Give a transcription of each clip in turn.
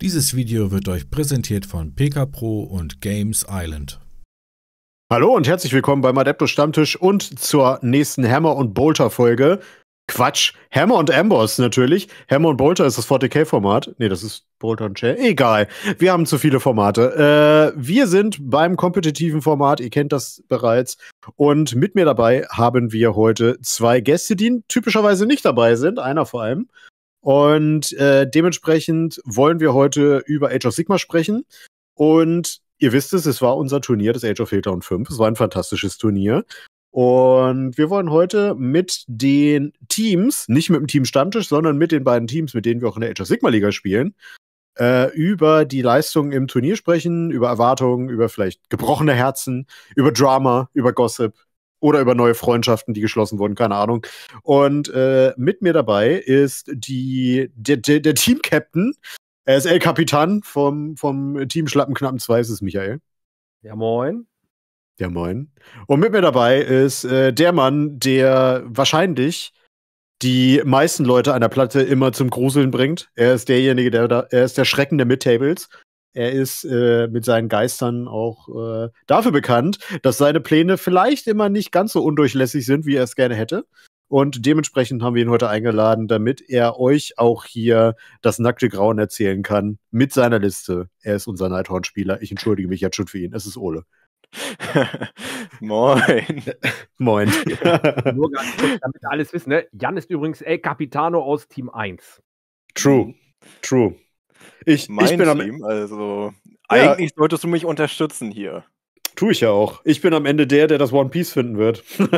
Dieses Video wird euch präsentiert von PK Pro und Games Island. Hallo und herzlich willkommen beim Adeptus Stammtisch und zur nächsten Hammer und Bolter Folge. Quatsch, Hammer und Amboss natürlich. Hammer und Bolter ist das 40k Format. Nee, das ist Bolter und Chair. Egal, wir haben zu viele Formate. Äh, wir sind beim kompetitiven Format, ihr kennt das bereits. Und mit mir dabei haben wir heute zwei Gäste, die typischerweise nicht dabei sind. Einer vor allem. Und äh, dementsprechend wollen wir heute über Age of Sigma sprechen. Und ihr wisst es, es war unser Turnier, das Age of und 5. Es war ein fantastisches Turnier. Und wir wollen heute mit den Teams, nicht mit dem Team Stammtisch, sondern mit den beiden Teams, mit denen wir auch in der Age of Sigma Liga spielen, äh, über die Leistungen im Turnier sprechen, über Erwartungen, über vielleicht gebrochene Herzen, über Drama, über Gossip, oder über neue Freundschaften, die geschlossen wurden, keine Ahnung. Und äh, mit mir dabei ist die, der, der, der Team-Captain, er ist L-Kapitan vom, vom Team Schlappenknappen 2, ist es Michael. Ja, moin. Ja, moin. Und mit mir dabei ist äh, der Mann, der wahrscheinlich die meisten Leute an der Platte immer zum Gruseln bringt. Er ist derjenige, der da, er ist der Schrecken der Midtables er ist äh, mit seinen Geistern auch äh, dafür bekannt, dass seine Pläne vielleicht immer nicht ganz so undurchlässig sind, wie er es gerne hätte. Und dementsprechend haben wir ihn heute eingeladen, damit er euch auch hier das nackte Grauen erzählen kann mit seiner Liste. Er ist unser Nighthorn-Spieler. Ich entschuldige mich jetzt schon für ihn. Es ist Ole. Moin. Moin. Nur ganz kurz, damit alles wissen, ne? Jan ist übrigens El Capitano aus Team 1. True. Mhm. True. Ich, ich bin am Team, also ja. eigentlich solltest du mich unterstützen hier. Tue ich ja auch. Ich bin am Ende der, der das One Piece finden wird.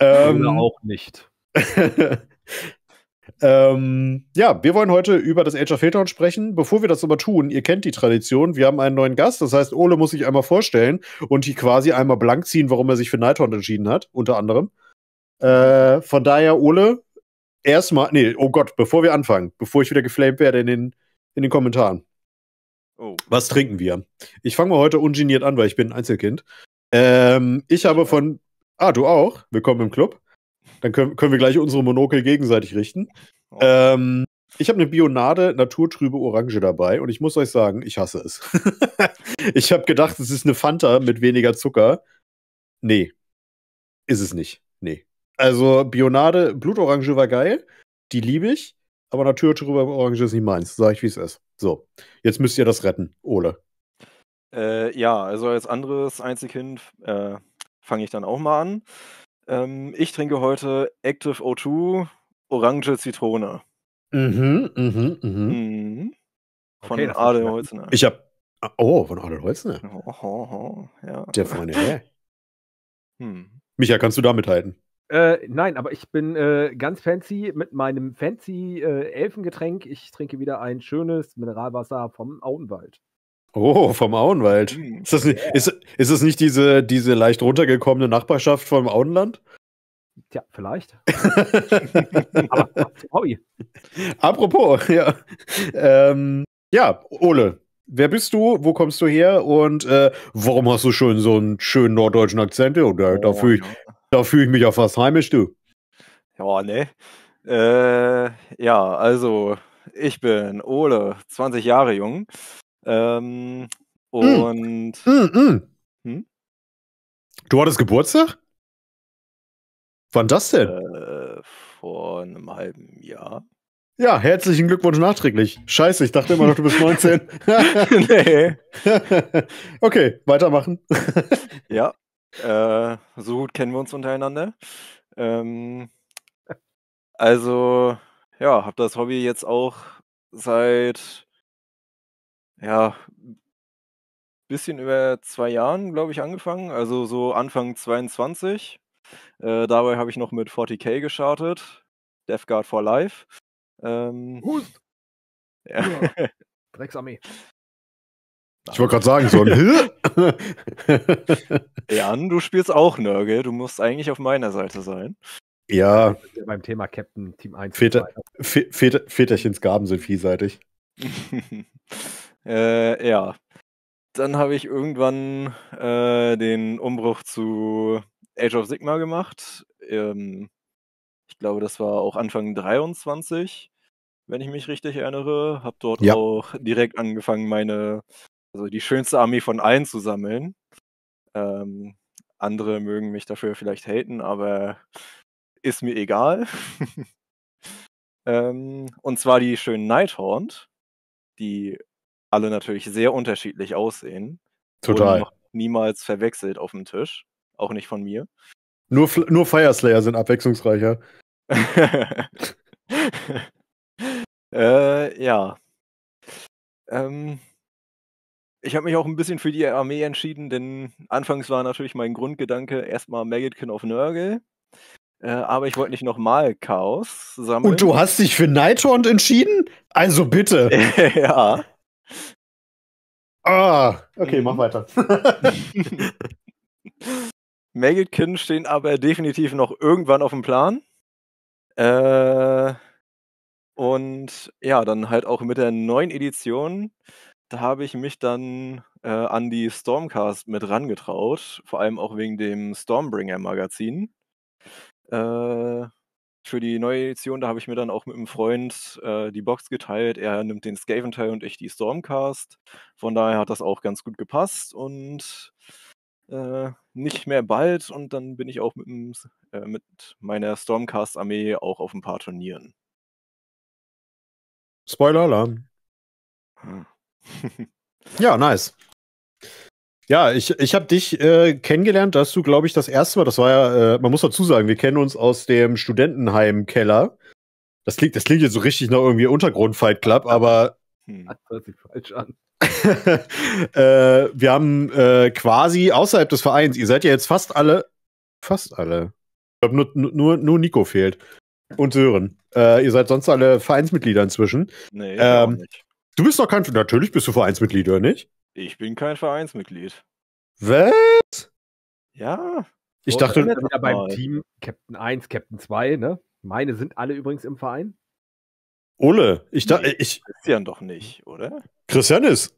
ähm, Oder auch nicht. ähm, ja, wir wollen heute über das Age of Ultron sprechen. Bevor wir das aber tun, ihr kennt die Tradition, wir haben einen neuen Gast. Das heißt, Ole muss sich einmal vorstellen und die quasi einmal blank ziehen, warum er sich für Nighthorn entschieden hat, unter anderem. Äh, von daher, Ole, erstmal, nee, oh Gott, bevor wir anfangen, bevor ich wieder geflamed werde in den, in den Kommentaren. Oh. Was trinken wir? Ich fange mal heute ungeniert an, weil ich bin ein Einzelkind. Ähm, ich habe von, ah, du auch, willkommen im Club. Dann können, können wir gleich unsere Monokel gegenseitig richten. Oh. Ähm, ich habe eine Bionade naturtrübe Orange dabei und ich muss euch sagen, ich hasse es. ich habe gedacht, es ist eine Fanta mit weniger Zucker. Nee. Ist es nicht. Nee. Also Bionade, Blutorange war geil, die liebe ich, aber Naturtrübe drüber Orange ist nicht meins, Sag ich, wie es ist. So, jetzt müsst ihr das retten, Ole. Äh, ja, also als anderes Einzelkind äh, fange ich dann auch mal an. Ähm, ich trinke heute Active O2 Orange Zitrone. Mhm, mhm, mhm. mhm. Von okay, Adel Holzner. Ich hab. Oh, von Adel Holzner. Oh, oh, oh, ja. Der Freund, Hey. Hm. Micha, kannst du da mithalten? Äh, nein, aber ich bin äh, ganz fancy mit meinem fancy äh, Elfengetränk. Ich trinke wieder ein schönes Mineralwasser vom Auenwald. Oh, vom Auenwald. Mhm. Ist, das nicht, yeah. ist, ist das nicht diese, diese leicht runtergekommene Nachbarschaft vom Auenland? Tja, vielleicht. aber Hobby. Apropos, ja. Ähm, ja, Ole, wer bist du, wo kommst du her und äh, warum hast du schon so einen schönen norddeutschen Akzent? Und dafür, oh, oh ja. Da fühle ich mich auch fast heimisch, du. Ja, ne? Äh, ja, also ich bin Ole, 20 Jahre jung. Ähm, hm. und. Mm, mm, mm. Hm? Du hattest Geburtstag? Wann das denn? Äh, vor einem halben Jahr. Ja, herzlichen Glückwunsch nachträglich. Scheiße, ich dachte immer noch, du bist 19. nee. okay, weitermachen. ja, äh, so gut kennen wir uns untereinander. Ähm, also, ja, habe das Hobby jetzt auch seit, ja, bisschen über zwei Jahren, glaube ich, angefangen. Also so Anfang 22. Äh, dabei habe ich noch mit 40k gestartet. Death Guard for Life. Ähm, Hust! Ja. ja. Drecksarmee. Ich wollte gerade sagen, so ein Jan, du spielst auch Nörgel. Du musst eigentlich auf meiner Seite sein. Ja. Beim Thema Captain Team 1. Väter, Väter, Väterchens Gaben sind vielseitig. äh, ja. Dann habe ich irgendwann äh, den Umbruch zu Age of Sigma gemacht. Ähm, ich glaube, das war auch Anfang 23, wenn ich mich richtig erinnere. Habe dort ja. auch direkt angefangen, meine also die schönste Armee von allen zu sammeln. Ähm, andere mögen mich dafür vielleicht haten, aber ist mir egal. ähm, und zwar die schönen Nighthorn, die alle natürlich sehr unterschiedlich aussehen. Total. niemals verwechselt auf dem Tisch. Auch nicht von mir. Nur, nur Fireslayer sind abwechslungsreicher. äh, ja. Ähm, ich habe mich auch ein bisschen für die Armee entschieden, denn anfangs war natürlich mein Grundgedanke erstmal Maggotkin auf Nörgel. Äh, aber ich wollte nicht nochmal Chaos sammeln. Und du hast dich für Nighthaunt entschieden? Also bitte. ja. Ah, okay, mhm. mach weiter. Maggotkin stehen aber definitiv noch irgendwann auf dem Plan. Äh, und ja, dann halt auch mit der neuen Edition da habe ich mich dann äh, an die Stormcast mit rangetraut, vor allem auch wegen dem Stormbringer-Magazin. Äh, für die neue Edition, da habe ich mir dann auch mit einem Freund äh, die Box geteilt. Er nimmt den Skaven-Teil und ich die Stormcast. Von daher hat das auch ganz gut gepasst und äh, nicht mehr bald. Und dann bin ich auch mit, dem, äh, mit meiner Stormcast-Armee auch auf ein paar Turnieren. Spoiler-Alarm. Hm. ja, nice. Ja, ich, ich habe dich äh, kennengelernt, dass du, glaube ich, das erste Mal, das war ja, äh, man muss dazu sagen, wir kennen uns aus dem Studentenheimkeller. Das klingt, das klingt jetzt so richtig nach irgendwie Untergrund-Fight Club, aber. Hm. Das hört sich falsch an. äh, wir haben äh, quasi außerhalb des Vereins, ihr seid ja jetzt fast alle, fast alle. Ich glaube, nur, nur, nur Nico fehlt. Und Sören. Äh, ihr seid sonst alle Vereinsmitglieder inzwischen. Nee, ähm, nicht. Du bist doch kein. Natürlich bist du Vereinsmitglied, oder nicht? Ich bin kein Vereinsmitglied. Was? Ja. Ich so, dachte. Ja beim Team Captain 1, Captain 2, ne? Meine sind alle übrigens im Verein. Ole, ich dachte. Nee, ich, Christian doch nicht, oder? Christian ist.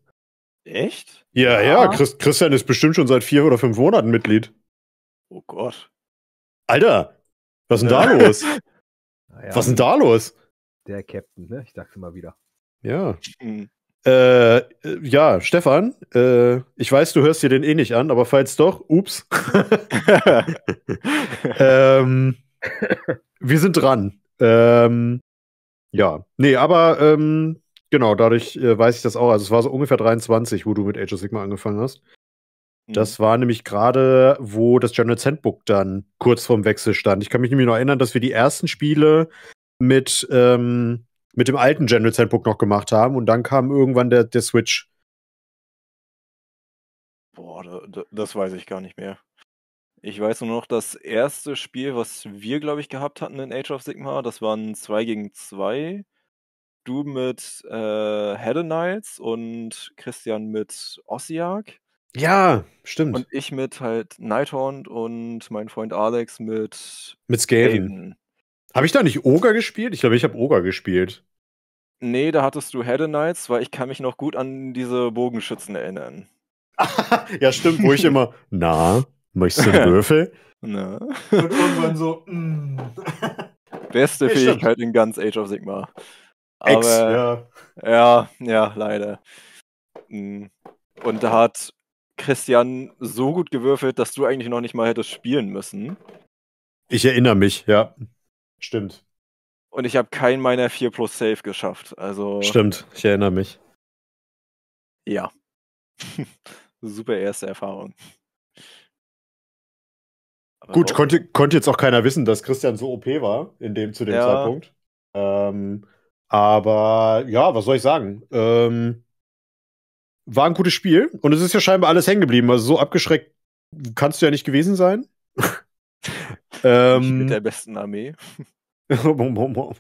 Echt? Ja, ja, ja Chris, Christian ist bestimmt schon seit vier oder fünf Monaten Mitglied. Oh Gott. Alter, was ist denn da los? Naja, was ist denn da los? Der Captain, ne? Ich sag's immer wieder. Ja. Mhm. Äh, ja, Stefan, äh, ich weiß, du hörst dir den eh nicht an, aber falls doch, ups. ähm, wir sind dran. Ähm, ja, nee, aber ähm, genau, dadurch äh, weiß ich das auch. Also es war so ungefähr 23, wo du mit Age of Sigma angefangen hast. Hm. Das war nämlich gerade, wo das General's Handbook dann kurz vorm Wechsel stand. Ich kann mich nämlich noch erinnern, dass wir die ersten Spiele mit ähm, mit dem alten General Handbook noch gemacht haben und dann kam irgendwann der, der Switch. Boah, da, da, das weiß ich gar nicht mehr. Ich weiß nur noch, das erste Spiel, was wir, glaube ich, gehabt hatten in Age of Sigmar, das waren 2 gegen 2. Du mit äh, Hedden Knights und Christian mit Ossiak. Ja, stimmt. Und ich mit halt Nighthorn und mein Freund Alex mit. Mit Skaven. Habe ich da nicht Oger gespielt? Ich glaube, ich habe Oger gespielt. Nee, da hattest du Head Knights, weil ich kann mich noch gut an diese Bogenschützen erinnern. ja, stimmt, wo ich immer, na, möchtest du einen Würfel? Na. Und irgendwann so, mm. Beste ja, Fähigkeit stimmt. in ganz Age of Sigma. Aber, Ex, ja. Ja, ja, leider. Mm. Und da hat Christian so gut gewürfelt, dass du eigentlich noch nicht mal hättest spielen müssen. Ich erinnere mich, ja. Stimmt. Und ich habe keinen meiner 4 plus Safe geschafft. Also. Stimmt, ich erinnere mich. Ja. Super erste Erfahrung. Aber Gut, konnte, konnte jetzt auch keiner wissen, dass Christian so OP war in dem, zu dem ja. Zeitpunkt. Ähm, aber ja, was soll ich sagen? Ähm, war ein gutes Spiel und es ist ja scheinbar alles hängen geblieben. Also so abgeschreckt kannst du ja nicht gewesen sein. Ähm, mit der besten Armee. ähm, oh.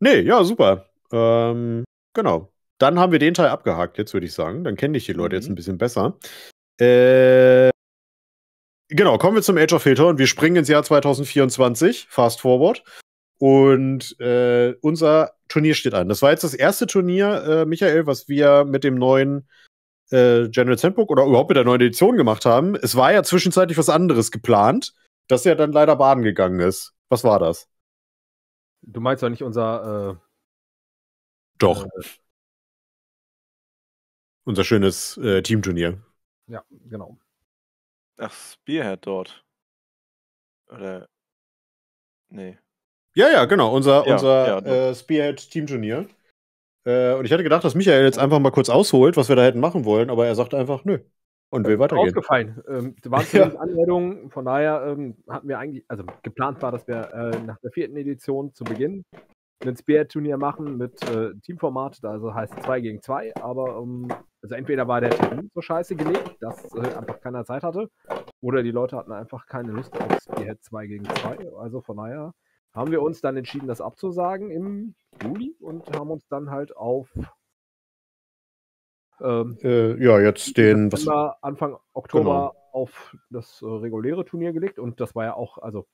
nee, ja, super. Ähm, genau. Dann haben wir den Teil abgehakt, jetzt würde ich sagen. Dann kenne ich die Leute mhm. jetzt ein bisschen besser. Äh, genau, kommen wir zum Age of Filter und wir springen ins Jahr 2024, fast forward. Und äh, unser Turnier steht an. Das war jetzt das erste Turnier, äh, Michael, was wir mit dem neuen äh, General Sandbook oder überhaupt mit der neuen Edition gemacht haben. Es war ja zwischenzeitlich was anderes geplant, dass er dann leider baden gegangen ist. Was war das? Du meinst doch nicht unser. Äh, doch. Äh, unser schönes äh, Teamturnier. Ja, genau. Ach, Spearhead dort. Oder. Nee. Ja, ja, genau. Unser, ja, unser ja, äh, Spearhead Teamturnier. Äh, und ich hatte gedacht, dass Michael jetzt einfach mal kurz ausholt, was wir da hätten machen wollen, aber er sagt einfach, nö. Und will ähm, weitergehen. Ausgefallen. Ähm, waren ja. Anmeldungen, von daher ähm, hatten wir eigentlich, also geplant war, dass wir äh, nach der vierten Edition zu Beginn ein Spear-Turnier machen mit äh, Teamformat, also heißt 2 gegen 2, aber ähm, also entweder war der Termin so scheiße gelegt, dass äh, einfach keiner Zeit hatte, oder die Leute hatten einfach keine Lust auf Spearhead 2 gegen 2, also von daher haben wir uns dann entschieden, das abzusagen im Juli und haben uns dann halt auf ähm, äh, ja, jetzt den was, Anfang Oktober genau. auf das äh, reguläre Turnier gelegt und das war ja auch, also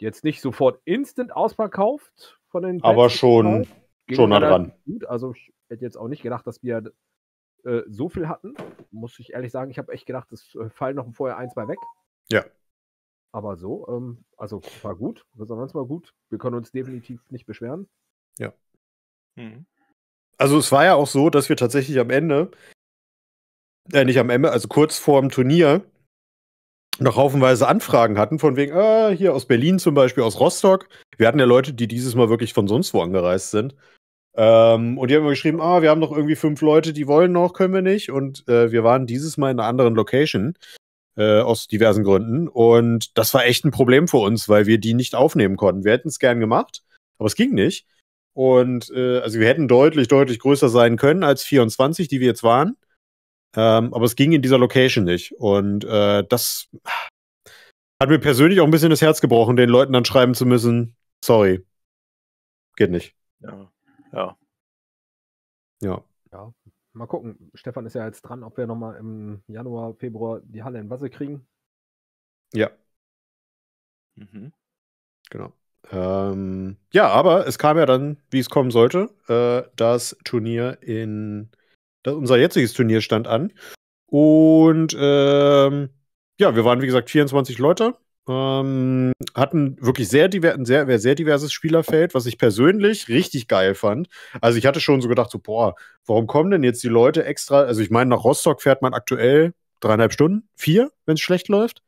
jetzt nicht sofort instant ausverkauft von den Aber Plätzen schon, schon nah dran. Gut. Also ich hätte jetzt auch nicht gedacht, dass wir äh, so viel hatten. Muss ich ehrlich sagen, ich habe echt gedacht, es äh, fallen noch vorher ein, zwei weg. Ja. Aber so, ähm, also war gut, Resonanz war gut. Wir können uns definitiv nicht beschweren. Ja. Mhm. Also es war ja auch so, dass wir tatsächlich am Ende, äh, nicht am Ende, also kurz vor dem Turnier noch haufenweise Anfragen hatten, von wegen, äh, hier aus Berlin zum Beispiel, aus Rostock. Wir hatten ja Leute, die dieses Mal wirklich von sonst wo angereist sind. Ähm, und die haben mir geschrieben, ah, wir haben noch irgendwie fünf Leute, die wollen noch, können wir nicht. Und äh, wir waren dieses Mal in einer anderen Location. Äh, aus diversen Gründen. Und das war echt ein Problem für uns, weil wir die nicht aufnehmen konnten. Wir hätten es gern gemacht, aber es ging nicht. Und äh, also wir hätten deutlich, deutlich größer sein können als 24, die wir jetzt waren. Ähm, aber es ging in dieser Location nicht. Und äh, das hat mir persönlich auch ein bisschen das Herz gebrochen, den Leuten dann schreiben zu müssen, sorry, geht nicht. Ja. Ja. Ja. ja mal gucken. Stefan ist ja jetzt dran, ob wir nochmal im Januar, Februar die Halle in Basel kriegen. Ja. Mhm. Genau. Ähm, ja, aber es kam ja dann, wie es kommen sollte, äh, das Turnier in. Das, unser jetziges Turnier stand an. Und ähm, ja, wir waren, wie gesagt, 24 Leute. Ähm, hatten wirklich sehr, ein sehr, sehr diverses Spielerfeld, was ich persönlich richtig geil fand. Also ich hatte schon so gedacht, so, boah, warum kommen denn jetzt die Leute extra? Also ich meine, nach Rostock fährt man aktuell dreieinhalb Stunden, vier, wenn es schlecht läuft.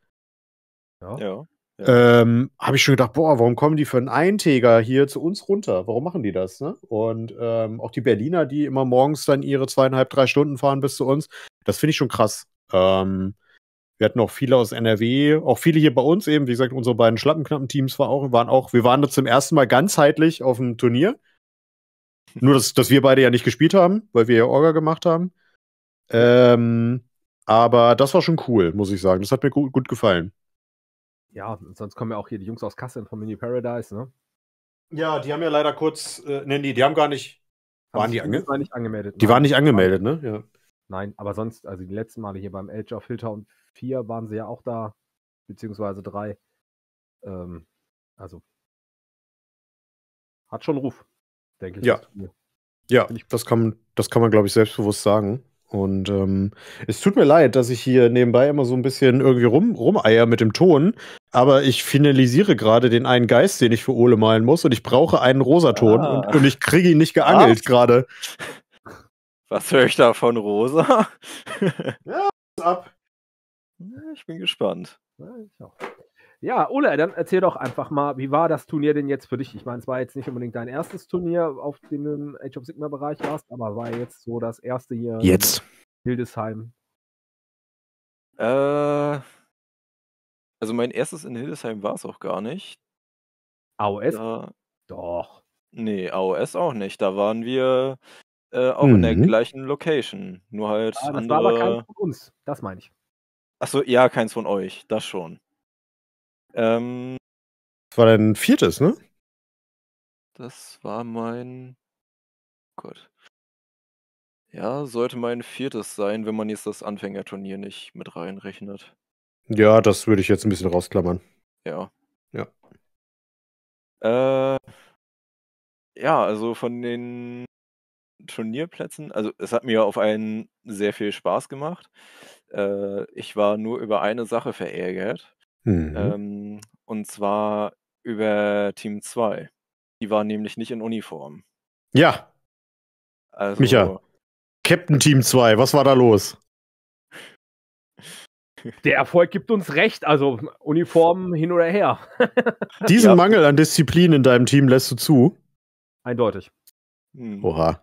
Ja. ja. ja. Ähm, Habe ich schon gedacht, boah, warum kommen die für einen Eintäger hier zu uns runter? Warum machen die das? Ne? Und ähm, auch die Berliner, die immer morgens dann ihre zweieinhalb, drei Stunden fahren bis zu uns, das finde ich schon krass. Ähm, wir hatten auch viele aus NRW, auch viele hier bei uns eben. Wie gesagt, unsere beiden schlappenknappen Teams war auch, waren auch, wir waren da zum ersten Mal ganzheitlich auf dem Turnier. Hm. Nur, dass, dass wir beide ja nicht gespielt haben, weil wir ja Orga gemacht haben. Ähm, aber das war schon cool, muss ich sagen. Das hat mir gut, gut gefallen. Ja, sonst kommen ja auch hier die Jungs aus Kassel von Mini Paradise, ne? Ja, die haben ja leider kurz, äh, nee, nee, die haben gar nicht, haben waren die ange nicht angemeldet? Die ne? waren nicht angemeldet, ne? Ja. Nein, aber sonst, also die letzten Male hier beim Age of und 4 waren sie ja auch da, beziehungsweise 3. Ähm, also hat schon Ruf, denke ich. Ja, das ja das, kann, das kann man, glaube ich, selbstbewusst sagen. Und ähm, es tut mir leid, dass ich hier nebenbei immer so ein bisschen irgendwie rum, rumeier mit dem Ton, aber ich finalisiere gerade den einen Geist, den ich für Ole malen muss und ich brauche einen Rosaton ah. und, und ich kriege ihn nicht geangelt ah. gerade. Was höre ich da von Rosa? ja, ab. Ich bin gespannt. Ja, Ole, dann erzähl doch einfach mal, wie war das Turnier denn jetzt für dich? Ich meine, es war jetzt nicht unbedingt dein erstes Turnier, auf dem du im Age of Sigma-Bereich warst, aber war jetzt so das erste hier jetzt. in Hildesheim. Äh, also mein erstes in Hildesheim war es auch gar nicht. AOS? Da, doch. Nee, AOS auch nicht. Da waren wir äh, auch mhm. in der mhm. gleichen Location. Nur halt. Ah, das andere... war aber keins von uns, das meine ich. Achso, ja, keins von euch, das schon. Ähm, das war dein viertes, ne? Das war mein. Gott. Ja, sollte mein viertes sein, wenn man jetzt das Anfängerturnier nicht mit reinrechnet. Ja, das würde ich jetzt ein bisschen rausklammern. Ja. Ja. Äh, ja, also von den Turnierplätzen. Also es hat mir auf einen sehr viel Spaß gemacht. Äh, ich war nur über eine Sache verärgert. Mhm. Ähm, und zwar über Team 2. Die waren nämlich nicht in Uniform. Ja. Also, Micha, Captain Team 2, was war da los? Der Erfolg gibt uns recht, also Uniformen hin oder her. Diesen ja. Mangel an Disziplin in deinem Team lässt du zu? Eindeutig. Hm. Oha.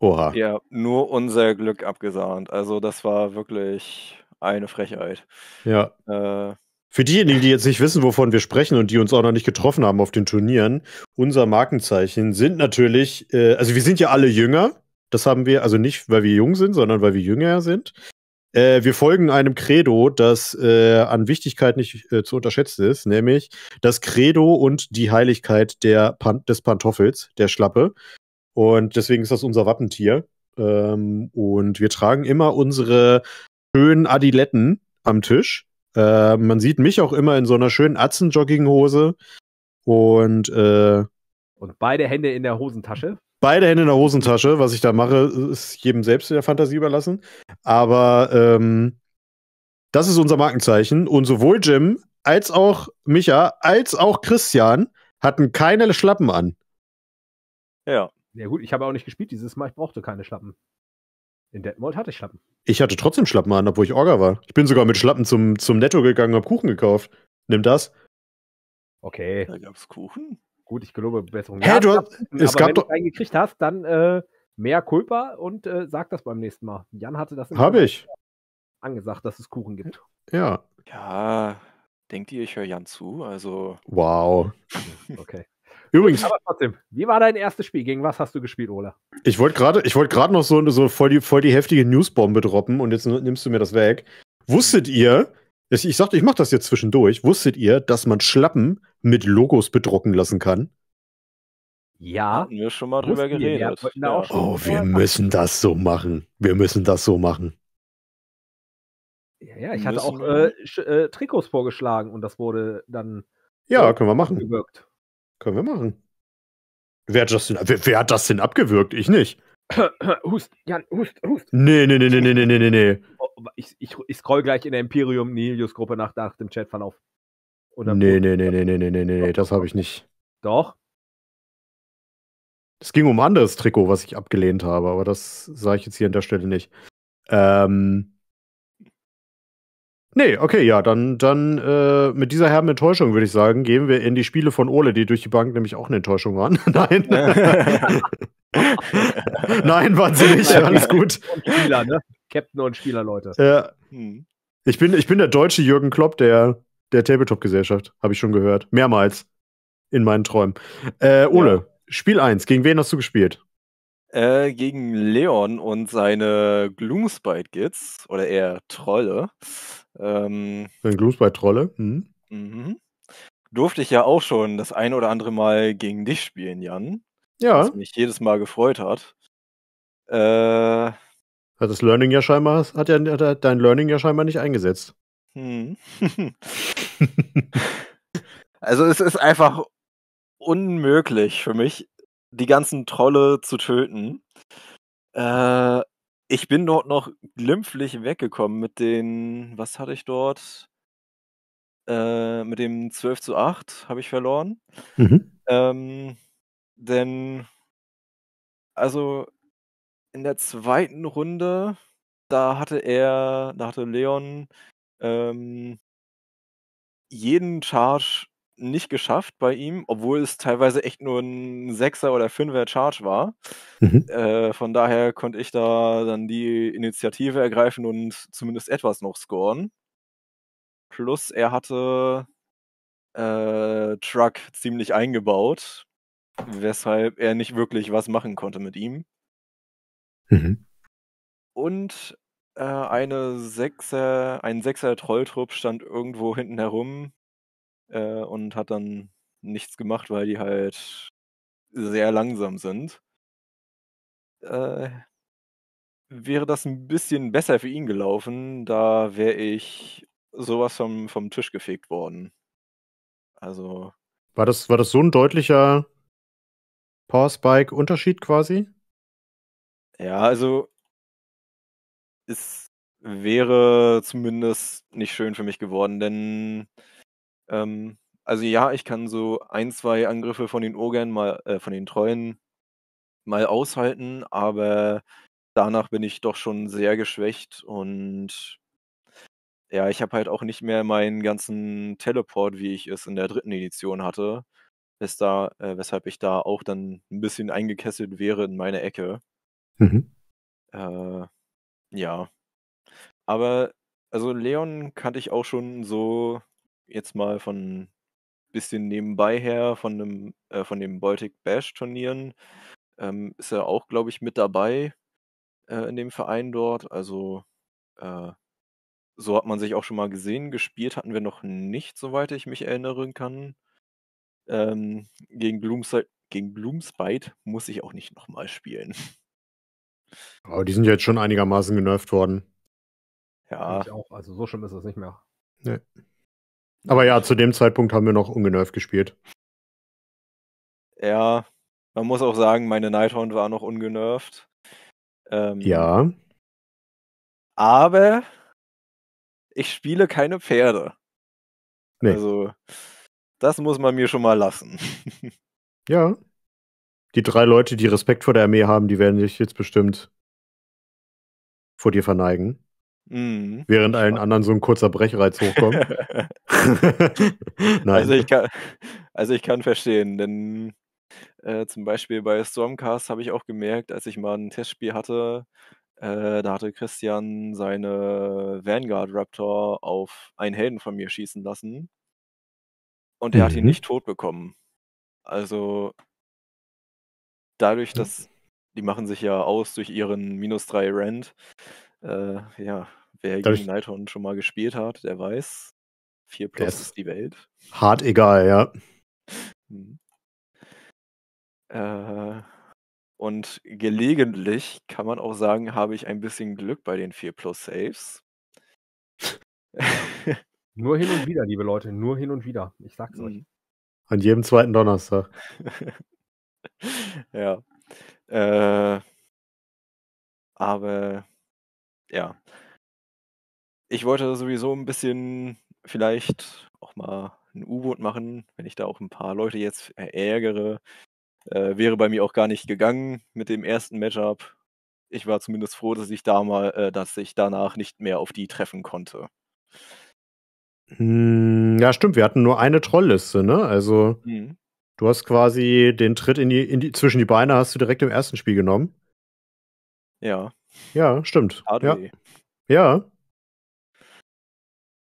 Oha. Ja, nur unser Glück abgesahnt. Also das war wirklich eine Frechheit. Ja. Äh, für diejenigen, die jetzt nicht wissen, wovon wir sprechen und die uns auch noch nicht getroffen haben auf den Turnieren, unser Markenzeichen sind natürlich, äh, also wir sind ja alle jünger. Das haben wir, also nicht, weil wir jung sind, sondern weil wir jünger sind. Äh, wir folgen einem Credo, das äh, an Wichtigkeit nicht äh, zu unterschätzen ist, nämlich das Credo und die Heiligkeit der Pan des Pantoffels, der Schlappe. Und deswegen ist das unser Wappentier. Ähm, und wir tragen immer unsere schönen Adiletten am Tisch. Äh, man sieht mich auch immer in so einer schönen Atzen-Jogginghose. Und, äh, und beide Hände in der Hosentasche. Beide Hände in der Hosentasche. Was ich da mache, ist jedem selbst in der Fantasie überlassen. Aber ähm, das ist unser Markenzeichen. Und sowohl Jim als auch Micha als auch Christian hatten keine Schlappen an. Ja. Ja gut, ich habe auch nicht gespielt dieses Mal, ich brauchte keine Schlappen. In Detmold hatte ich Schlappen. Ich hatte trotzdem Schlappen an, obwohl ich Orga war. Ich bin sogar mit Schlappen zum, zum Netto gegangen und habe Kuchen gekauft. Nimm das. Okay. Da gab es Kuchen? Gut, ich glaube, Besserung. Hä, du hast, es gab wenn du einen gekriegt hast, dann äh, mehr Kulpa und äh, sag das beim nächsten Mal. Jan hatte das. Habe ich. Angesagt, dass es Kuchen gibt. Ja. Ja, denkt ihr, ich höre Jan zu? Also. Wow. okay. Übrigens. Aber trotzdem, wie war dein erstes Spiel? Gegen was hast du gespielt, Ola? Ich wollte gerade wollt noch so, so voll, die, voll die heftige Newsbombe droppen und jetzt nimmst du mir das weg. Wusstet ihr, ich sagte, ich mache das jetzt zwischendurch, wusstet ihr, dass man Schlappen mit Logos bedrucken lassen kann? Ja. Hatten wir schon mal drüber geredet. ja, ja. Oh, wir müssen das so machen. Wir müssen das so machen. Ja, ja ich hatte auch äh, äh, Trikots vorgeschlagen und das wurde dann. Ja, können wir machen. Gewirkt. Können wir machen. Wer hat das denn, wer, wer hat das denn abgewürgt? Ich nicht. Hust, Jan, Hust, Hust. Nee, nee, nee, nee, nee, nee, nee, nee. Ich, ich, ich scroll gleich in der Imperium Nilius Gruppe nach, nach dem Chatverlauf. Oder nee, nee, nee, nee, nee, nee, nee, nee, das habe ich nicht. Doch. Es ging um ein anderes Trikot, was ich abgelehnt habe, aber das sage ich jetzt hier an der Stelle nicht. Ähm, Nee, okay, ja, dann, dann äh, mit dieser herben Enttäuschung würde ich sagen, gehen wir in die Spiele von Ole, die durch die Bank nämlich auch eine Enttäuschung waren. Nein. Nein, wahnsinnig, sie nicht. Alles gut. Spieler, ne? Captain und Spieler, Leute. Ja. Hm. Ich, bin, ich bin der deutsche Jürgen Klopp der, der Tabletop-Gesellschaft, habe ich schon gehört. Mehrmals in meinen Träumen. Äh, Ole, ja. Spiel 1, gegen wen hast du gespielt? Äh, gegen Leon und seine Gloomspite Gits oder eher Trolle. Ähm, Seine Gloomspite-Trolle. Mhm. Mhm. Durfte ich ja auch schon das ein oder andere Mal gegen dich spielen, Jan. Ja. Was mich jedes Mal gefreut hat. Äh, hat das Learning ja scheinbar, hat ja hat dein Learning ja scheinbar nicht eingesetzt. Hm. also es ist einfach unmöglich für mich, die ganzen Trolle zu töten. Äh, ich bin dort noch glimpflich weggekommen mit den, was hatte ich dort? Äh, mit dem 12 zu 8 habe ich verloren. Mhm. Ähm, denn, also in der zweiten Runde, da hatte er, da hatte Leon ähm, jeden Charge nicht geschafft bei ihm, obwohl es teilweise echt nur ein Sechser oder Fünfer Charge war. Mhm. Äh, von daher konnte ich da dann die Initiative ergreifen und zumindest etwas noch scoren. Plus er hatte äh, Truck ziemlich eingebaut, weshalb er nicht wirklich was machen konnte mit ihm. Mhm. Und äh, eine Sechser, ein Sechser Trolltrupp stand irgendwo hinten herum, äh, und hat dann nichts gemacht, weil die halt sehr langsam sind. Äh, wäre das ein bisschen besser für ihn gelaufen, da wäre ich sowas vom, vom Tisch gefegt worden. Also. War das, war das so ein deutlicher Power-Spike-Unterschied quasi? Ja, also es wäre zumindest nicht schön für mich geworden, denn ähm, also ja, ich kann so ein, zwei Angriffe von den Ogern mal, äh, von den Treuen mal aushalten, aber danach bin ich doch schon sehr geschwächt und ja, ich habe halt auch nicht mehr meinen ganzen Teleport, wie ich es in der dritten Edition hatte, wes da, äh, weshalb ich da auch dann ein bisschen eingekesselt wäre in meine Ecke. Mhm. Äh, ja. Aber also Leon kannte ich auch schon so jetzt mal von bisschen nebenbei her, von dem, äh, von dem Baltic Bash Turnieren, ähm, ist er auch, glaube ich, mit dabei äh, in dem Verein dort. Also äh, so hat man sich auch schon mal gesehen. Gespielt hatten wir noch nicht, soweit ich mich erinnern kann. Ähm, gegen, Bloomside, gegen Bloomsbite muss ich auch nicht nochmal spielen. Aber oh, die sind ja jetzt schon einigermaßen genervt worden. Ja. Ich auch. Also so schlimm ist das nicht mehr. Nee. Aber ja, zu dem Zeitpunkt haben wir noch ungenervt gespielt. Ja, man muss auch sagen, meine Nighthound war noch ungenervt. Ähm, ja. Aber ich spiele keine Pferde. Nee. Also, das muss man mir schon mal lassen. ja. Die drei Leute, die Respekt vor der Armee haben, die werden sich jetzt bestimmt vor dir verneigen. Mhm. Während allen anderen so ein kurzer Brechreiz hochkommt. Nein. Also ich, kann, also ich kann verstehen, denn äh, zum Beispiel bei Stormcast habe ich auch gemerkt, als ich mal ein Testspiel hatte, äh, da hatte Christian seine Vanguard Raptor auf einen Helden von mir schießen lassen. Und er mhm. hat ihn mhm. nicht tot bekommen. Also dadurch, hm. dass die machen sich ja aus durch ihren minus 3 Rand, äh, ja, wer Darf gegen Nighthorn schon mal gespielt hat, der weiß, 4 plus ist, ist die Welt. Hart egal, ja. Mhm. Äh, und gelegentlich kann man auch sagen, habe ich ein bisschen Glück bei den 4 plus Saves. nur hin und wieder, liebe Leute, nur hin und wieder. Ich sag's euch. Mhm. An jedem zweiten Donnerstag. ja. Äh, aber ja. Ich wollte sowieso ein bisschen vielleicht auch mal ein U-Boot machen, wenn ich da auch ein paar Leute jetzt ärgere. Äh, wäre bei mir auch gar nicht gegangen mit dem ersten Matchup. Ich war zumindest froh, dass ich da mal, äh, dass ich danach nicht mehr auf die treffen konnte. Hm, ja, stimmt. Wir hatten nur eine Trollliste, ne? Also mhm. du hast quasi den Tritt in die, in die, zwischen die Beine hast du direkt im ersten Spiel genommen. Ja. Ja, stimmt. Ja. ja.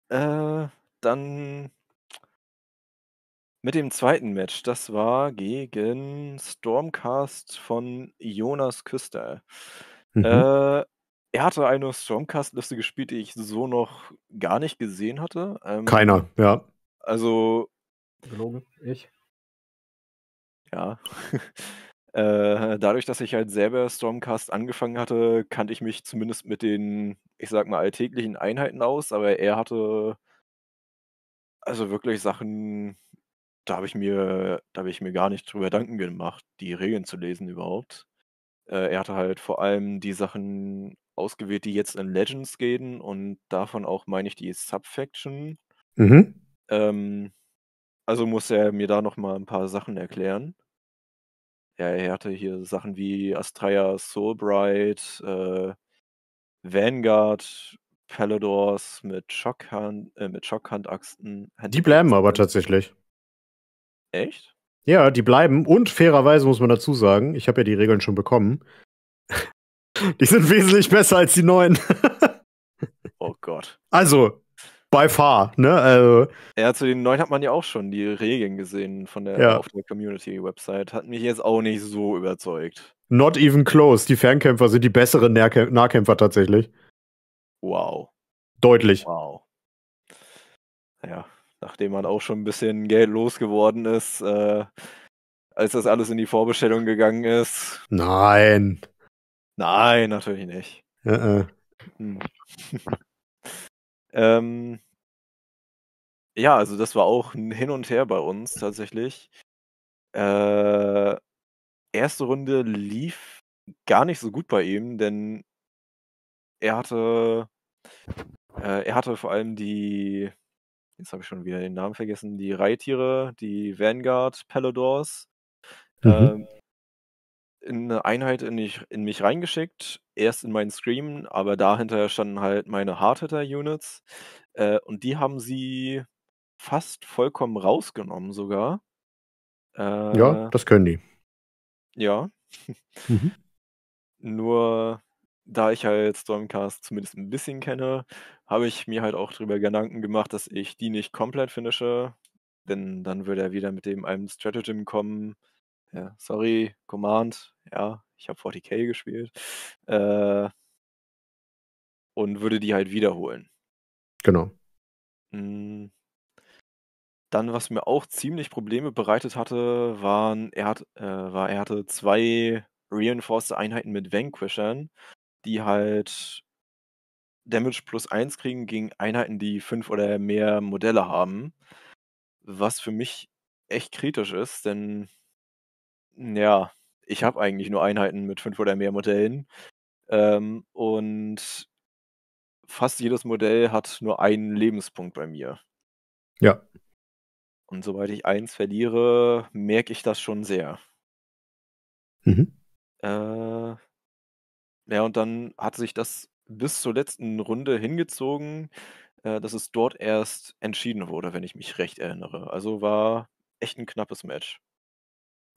Äh, dann mit dem zweiten Match. Das war gegen Stormcast von Jonas Küster. Mhm. Äh, er hatte eine Stormcast-Liste gespielt, die ich so noch gar nicht gesehen hatte. Ähm, Keiner, ja. Also. Gelogen, ich. Ja. Äh, dadurch, dass ich halt selber Stormcast angefangen hatte, kannte ich mich zumindest mit den, ich sag mal, alltäglichen Einheiten aus, aber er hatte also wirklich Sachen, da habe ich mir, da habe ich mir gar nicht drüber Gedanken gemacht, die Regeln zu lesen überhaupt. Äh, er hatte halt vor allem die Sachen ausgewählt, die jetzt in Legends gehen und davon auch meine ich die Subfaction. Mhm. Ähm, also muss er mir da nochmal ein paar Sachen erklären. Ja, er hatte hier Sachen wie Astraea Soulbright, äh, Vanguard, Paladors mit Schockhand, äh, mit Schockhandachsen. Die bleiben aber tatsächlich. Echt? Ja, die bleiben. Und fairerweise muss man dazu sagen, ich habe ja die Regeln schon bekommen. die sind wesentlich besser als die neuen. oh Gott. Also, by far, ne? Also. Ja, zu den neuen hat man ja auch schon die Regeln gesehen von der, ja. auf der Community-Website. Hat mich jetzt auch nicht so überzeugt. Not even close. Die Fernkämpfer sind die besseren Nahkämp Nahkämpfer tatsächlich. Wow. Deutlich. Wow. Ja, nachdem man auch schon ein bisschen Geld losgeworden ist, äh, als das alles in die Vorbestellung gegangen ist. Nein. Nein, natürlich nicht. Uh -uh. Hm. Ähm, ja, also das war auch ein Hin und Her bei uns tatsächlich. Äh, erste Runde lief gar nicht so gut bei ihm, denn er hatte äh, er hatte vor allem die jetzt habe ich schon wieder den Namen vergessen, die Reittiere, die Vanguard Pelodors. Mhm. Ähm, in eine Einheit in mich, in mich reingeschickt, erst in meinen Scream, aber dahinter standen halt meine Hardhitter-Units äh, und die haben sie fast vollkommen rausgenommen sogar. Äh, ja, das können die. Ja. Mhm. Nur da ich halt Stormcast zumindest ein bisschen kenne, habe ich mir halt auch darüber Gedanken gemacht, dass ich die nicht komplett finische, denn dann würde er wieder mit dem einem Stratagem kommen, ja, sorry, Command, ja, ich habe 40k gespielt. Äh, und würde die halt wiederholen. Genau. Hm. Dann, was mir auch ziemlich Probleme bereitet hatte, waren, er, hat, äh, war, er hatte zwei Reinforced-Einheiten mit Vanquishern, die halt Damage plus 1 kriegen gegen Einheiten, die fünf oder mehr Modelle haben. Was für mich echt kritisch ist, denn ja, ich habe eigentlich nur Einheiten mit fünf oder mehr Modellen. Ähm, und fast jedes Modell hat nur einen Lebenspunkt bei mir. Ja. Und sobald ich eins verliere, merke ich das schon sehr. Mhm. Äh, ja, und dann hat sich das bis zur letzten Runde hingezogen, äh, dass es dort erst entschieden wurde, wenn ich mich recht erinnere. Also war echt ein knappes Match.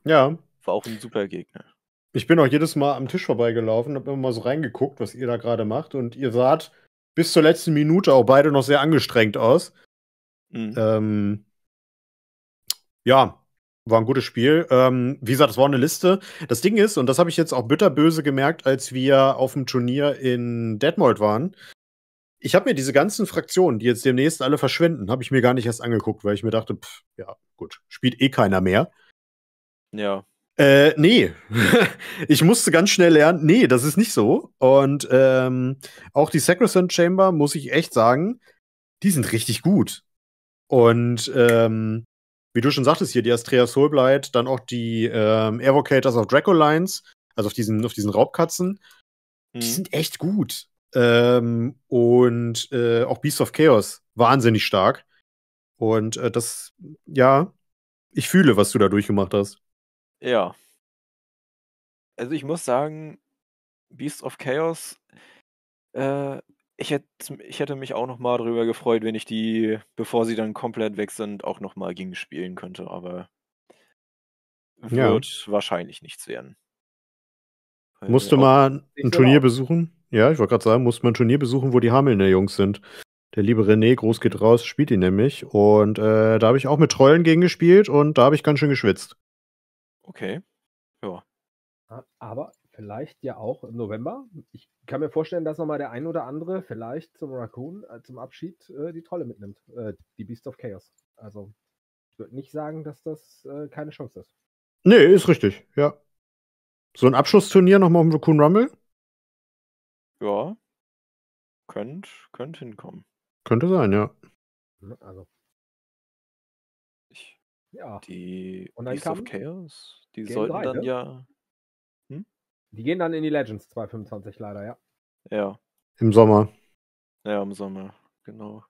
Ja, war auch ein super Gegner. Ich bin auch jedes Mal am Tisch vorbeigelaufen, habe immer mal so reingeguckt, was ihr da gerade macht. Und ihr saht bis zur letzten Minute auch beide noch sehr angestrengt aus. Mhm. Ähm, ja, war ein gutes Spiel. Ähm, wie gesagt, es war eine Liste. Das Ding ist, und das habe ich jetzt auch bitterböse gemerkt, als wir auf dem Turnier in Detmold waren. Ich habe mir diese ganzen Fraktionen, die jetzt demnächst alle verschwinden, habe ich mir gar nicht erst angeguckt, weil ich mir dachte, pff, ja, gut, spielt eh keiner mehr. Ja. Äh, nee, ich musste ganz schnell lernen, nee, das ist nicht so. Und ähm, auch die Sacrosanct Chamber, muss ich echt sagen, die sind richtig gut. Und ähm, wie du schon sagtest hier, die Astrea Soulblight, dann auch die ähm, Avocators auf Draco Lines, also auf diesen, auf diesen Raubkatzen, mhm. die sind echt gut. Ähm, und äh, auch Beast of Chaos, wahnsinnig stark. Und äh, das, ja, ich fühle, was du da durchgemacht hast. Ja. Also ich muss sagen, Beast of Chaos, äh, ich, hätt, ich hätte mich auch nochmal drüber gefreut, wenn ich die, bevor sie dann komplett weg sind, auch nochmal gegen spielen könnte, aber wird ja. wahrscheinlich nichts werden. Weil musst du mal ein Turnier auch. besuchen? Ja, ich wollte gerade sagen, musst mal ein Turnier besuchen, wo die Hamelner Jungs sind. Der liebe René, groß geht raus, spielt ihn nämlich. Und äh, da habe ich auch mit Trollen gegen gespielt und da habe ich ganz schön geschwitzt. Okay. Ja. Aber vielleicht ja auch im November. Ich kann mir vorstellen, dass nochmal der ein oder andere vielleicht zum Raccoon, äh, zum Abschied äh, die Trolle mitnimmt. Äh, die Beast of Chaos. Also, ich würde nicht sagen, dass das äh, keine Chance ist. Nee, ist richtig, ja. So ein Abschlussturnier nochmal um Raccoon Rumble? Ja. Könnt, könnt hinkommen. Könnte sein, ja. Ne, also, ja. Die und dann Beast of Chaos, die Game sollten 3, dann ne? ja. Hm? Die gehen dann in die Legends 225 leider, ja. Ja. Im Sommer. Ja, im Sommer, genau.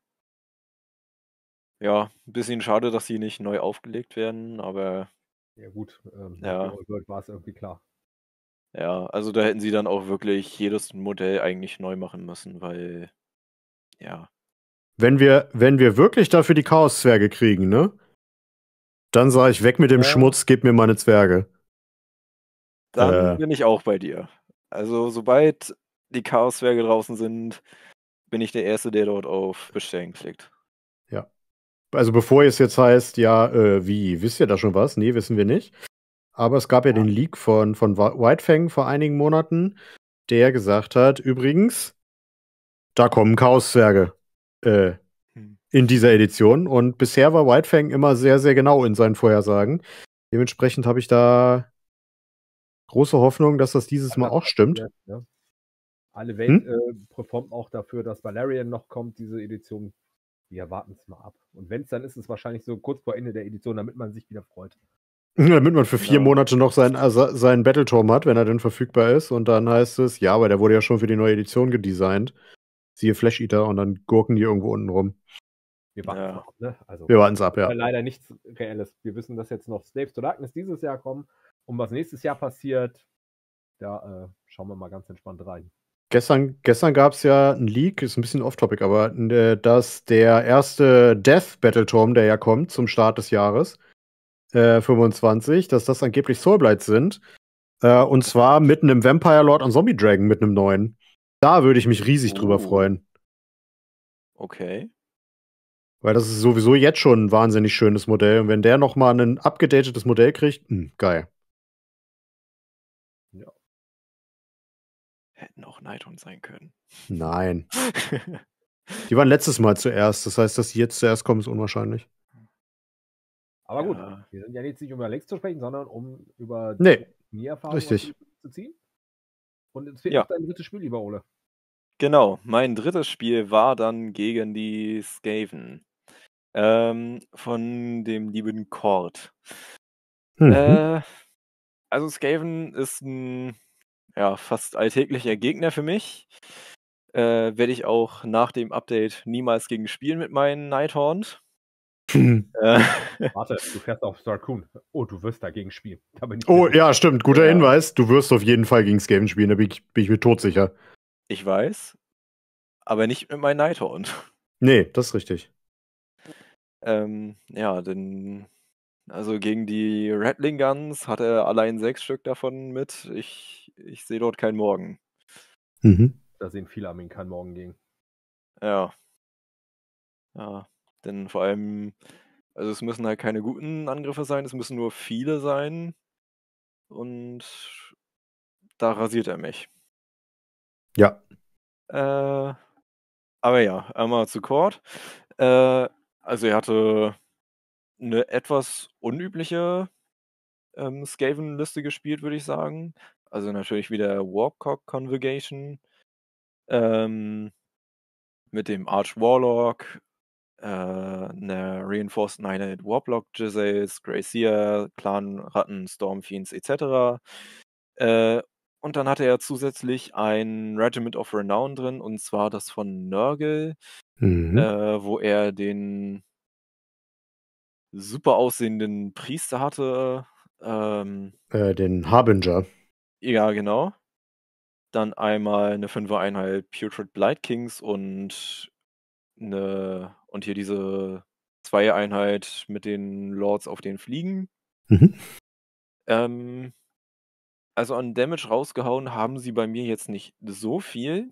Ja, ein bisschen schade, dass sie nicht neu aufgelegt werden, aber. Ja, gut. Ähm, ja. War es irgendwie klar. Ja, also da hätten sie dann auch wirklich jedes Modell eigentlich neu machen müssen, weil. Ja. Wenn wir, wenn wir wirklich dafür die Chaos-Zwerge kriegen, ne? Dann sage ich, weg mit dem ja. Schmutz, gib mir meine Zwerge. Dann äh. bin ich auch bei dir. Also, sobald die Chaos-Zwerge draußen sind, bin ich der Erste, der dort auf Bestellen klickt. Ja. Also, bevor es jetzt heißt, ja, äh, wie, wisst ihr da schon was? Nee, wissen wir nicht. Aber es gab ja, ja. den Leak von, von Whitefang vor einigen Monaten, der gesagt hat: Übrigens, da kommen Chaos-Zwerge. Äh, in dieser Edition. Und bisher war Whitefang immer sehr, sehr genau in seinen Vorhersagen. Dementsprechend habe ich da große Hoffnung, dass das dieses Mal auch stimmt. Ja. Ne? Alle Welt hm? äh, performt auch dafür, dass Valerian noch kommt, diese Edition. Wir warten es mal ab. Und wenn es dann ist, ist es wahrscheinlich so kurz vor Ende der Edition, damit man sich wieder freut. Damit man für vier genau. Monate noch seinen, äh, seinen Battleturm hat, wenn er denn verfügbar ist. Und dann heißt es, ja, aber der wurde ja schon für die neue Edition gedesignt. Siehe Flash Eater und dann gurken die irgendwo unten rum wir warten ja. ab. Ne? Also, wir warten es ab, ja. Äh, leider nichts Reelles. Wir wissen, dass jetzt noch Slaves to Darkness dieses Jahr kommen. Und was nächstes Jahr passiert, da äh, schauen wir mal ganz entspannt rein. Gestern, gestern gab es ja einen Leak, ist ein bisschen off-topic, aber äh, dass der erste Death Battle Turm, der ja kommt zum Start des Jahres äh, 25, dass das angeblich Soulblights sind. Äh, und zwar mit einem Vampire Lord und Zombie Dragon mit einem neuen. Da würde ich mich riesig oh. drüber freuen. Okay. Weil das ist sowieso jetzt schon ein wahnsinnig schönes Modell. Und wenn der nochmal ein abgedatetes Modell kriegt, mh, hm, geil. Ja. Hätten auch Nighthorn sein können. Nein. die waren letztes Mal zuerst. Das heißt, dass die jetzt zuerst kommen, ist unwahrscheinlich. Aber gut, ja. wir sind ja jetzt nicht über Lex zu sprechen, sondern um über die nee, Niererfahrung zu ziehen. Und jetzt fehlt ja. dein drittes Spiel, lieber Ole. Genau, mein drittes Spiel war dann gegen die Skaven. Ähm, von dem lieben Kord. Mhm. Äh, also Skaven ist ein ja, fast alltäglicher Gegner für mich. Äh, Werde ich auch nach dem Update niemals gegen spielen mit meinen Nighthorns. Hm. Äh. Warte, du fährst auf Starcoon. Oh, du wirst dagegen spielen. Da oh, ja, stimmt. Guter ja. Hinweis. Du wirst auf jeden Fall gegen Skaven spielen. Da bin ich, bin ich mir todsicher. Ich weiß. Aber nicht mit meinen Nighthorn. Nee, das ist richtig. Ähm, ja, denn also gegen die Rattling Guns hat er allein sechs Stück davon mit. Ich, ich sehe dort keinen Morgen. Mhm. Da sehen viele Armeen keinen Morgen gegen. Ja. Ja, denn vor allem, also es müssen halt keine guten Angriffe sein, es müssen nur viele sein. Und da rasiert er mich. Ja. Äh, aber ja, einmal zu Kord. Äh, also er hatte eine etwas unübliche ähm, Skaven-Liste gespielt, würde ich sagen. Also natürlich wieder Warcock Convocation ähm, mit dem Arch Warlock, äh, einer Reinforced Nine-Headed Warlock, Giselles, Gracia, Clan Ratten, Stormfiends etc. Äh, und dann hatte er zusätzlich ein Regiment of Renown drin, und zwar das von Nurgle, mhm. äh, wo er den super aussehenden Priester hatte. Ähm, äh, den Harbinger. Ja, genau. Dann einmal eine 5 einheit Putrid Blight Kings und eine und hier diese Zweier-Einheit mit den Lords auf den Fliegen. Mhm. Ähm, also an Damage rausgehauen haben sie bei mir jetzt nicht so viel.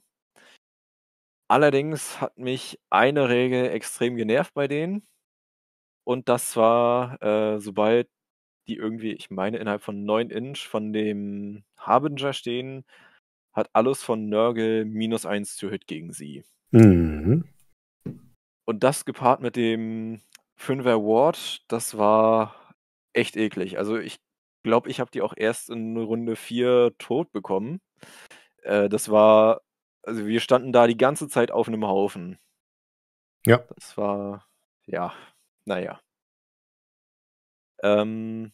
Allerdings hat mich eine Regel extrem genervt bei denen. Und das war, äh, sobald die irgendwie, ich meine, innerhalb von 9 Inch von dem Harbinger stehen, hat alles von Nörgel minus 1 zu Hit gegen sie. Mhm. Und das gepaart mit dem 5er Ward, das war echt eklig. Also ich glaube, ich habe die auch erst in Runde 4 tot bekommen. Äh, das war also wir standen da die ganze Zeit auf einem Haufen. Ja. Das war, ja, naja. Ähm,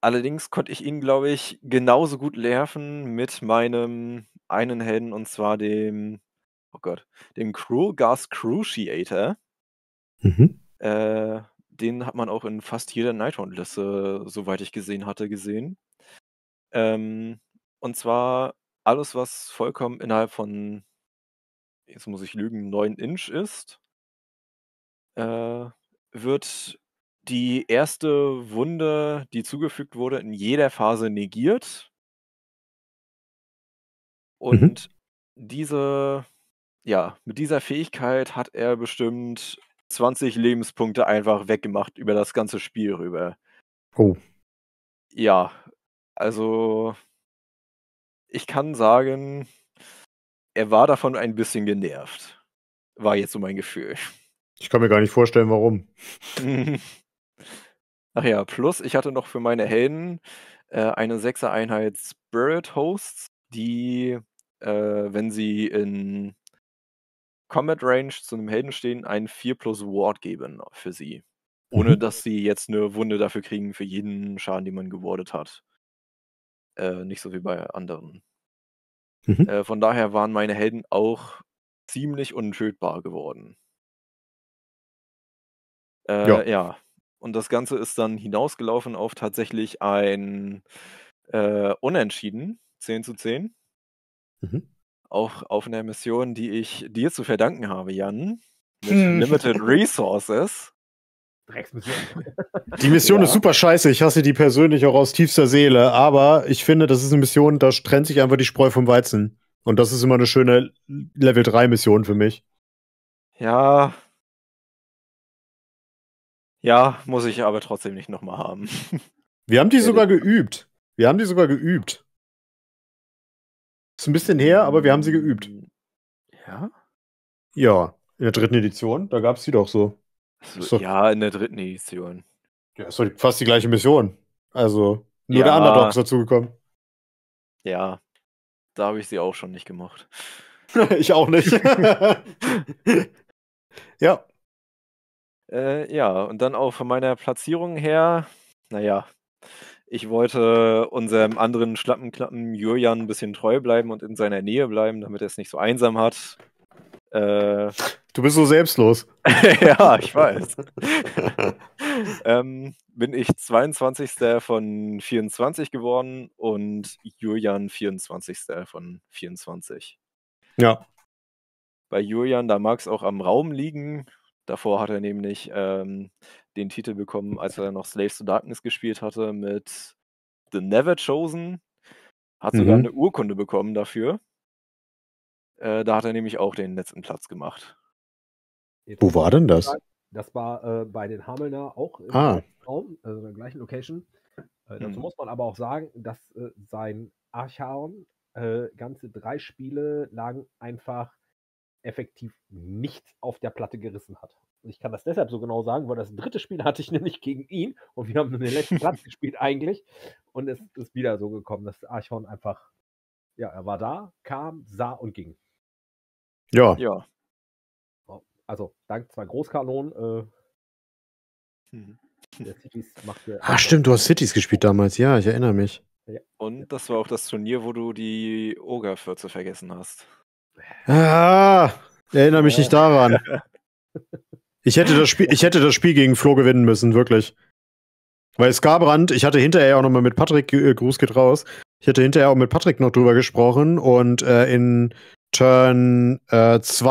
allerdings konnte ich ihn, glaube ich, genauso gut lerven mit meinem einen Helden und zwar dem, oh Gott, dem Cruel Gas Cruciator. Mhm. Äh, den hat man auch in fast jeder Nightround-Liste, soweit ich gesehen hatte, gesehen. Ähm, und zwar alles, was vollkommen innerhalb von, jetzt muss ich lügen, 9 Inch ist, äh, wird die erste Wunde, die zugefügt wurde, in jeder Phase negiert. Mhm. Und mhm. diese, ja, mit dieser Fähigkeit hat er bestimmt 20 Lebenspunkte einfach weggemacht über das ganze Spiel rüber. Oh. Ja, also ich kann sagen, er war davon ein bisschen genervt. War jetzt so mein Gefühl. Ich kann mir gar nicht vorstellen, warum. Ach ja, plus ich hatte noch für meine Helden äh, eine 6er Einheit Spirit Hosts, die, äh, wenn sie in Combat Range zu einem Helden stehen, einen 4 plus Ward geben für sie. Ohne mhm. dass sie jetzt eine Wunde dafür kriegen für jeden Schaden, den man gewordet hat. Äh, nicht so wie bei anderen. Mhm. Äh, von daher waren meine Helden auch ziemlich unschuldbar geworden. Äh, ja. ja. Und das Ganze ist dann hinausgelaufen auf tatsächlich ein äh, Unentschieden, 10 zu 10. Mhm. Auch auf einer Mission, die ich dir zu verdanken habe, Jan. Mit hm. Limited Resources. Drecksmission. Die Mission ja. ist super scheiße. Ich hasse die persönlich auch aus tiefster Seele. Aber ich finde, das ist eine Mission, da trennt sich einfach die Spreu vom Weizen. Und das ist immer eine schöne Level 3 Mission für mich. Ja. Ja, muss ich aber trotzdem nicht nochmal haben. Wir haben die sogar geübt. Wir haben die sogar geübt. Ist ein bisschen her, aber wir haben sie geübt. Ja? Ja, in der dritten Edition, da gab es die doch so. Also, so. Ja, in der dritten Edition. Ja, ist doch fast die gleiche Mission. Also, nur ja. der Underdog ist dazugekommen. Ja, da habe ich sie auch schon nicht gemacht. ich auch nicht. ja. Äh, ja, und dann auch von meiner Platzierung her, naja, ich wollte unserem anderen Schlappenklappen Julian ein bisschen treu bleiben und in seiner Nähe bleiben, damit er es nicht so einsam hat. Äh, du bist so selbstlos. ja, ich weiß. ähm, bin ich 22. von 24 geworden und Julian 24. von 24. Ja. Bei Julian, da mag es auch am Raum liegen. Davor hat er nämlich ähm, den Titel bekommen, als er noch Slaves to Darkness gespielt hatte mit The Never Chosen. Hat sogar mhm. eine Urkunde bekommen dafür. Äh, da hat er nämlich auch den letzten Platz gemacht. Jetzt Wo war denn das? Das war äh, bei den Hamelner auch im ah. Raum, also in der gleichen Location. Äh, dazu hm. muss man aber auch sagen, dass äh, sein Archaon äh, ganze drei Spiele lang einfach effektiv nicht auf der Platte gerissen hat. Und ich kann das deshalb so genau sagen, weil das dritte Spiel hatte ich nämlich gegen ihn und wir haben den letzten Platz gespielt eigentlich. Und es ist wieder so gekommen, dass Archon einfach, ja, er war da, kam, sah und ging. Ja. Ja. Oh, also, dank zwei Großkanonen. Äh, hm. Ah, stimmt, du hast Cities gespielt damals. Ja, ich erinnere mich. Ja. Und das war auch das Turnier, wo du die Ogre-Fürze vergessen hast. Ah, erinnere mich nicht daran. Ich hätte, das Spiel, ich hätte das Spiel gegen Flo gewinnen müssen, wirklich. Weil Scarbrand, ich hatte hinterher auch nochmal mit Patrick, äh, Gruß geht raus, ich hatte hinterher auch mit Patrick noch drüber gesprochen und äh, in Turn 2,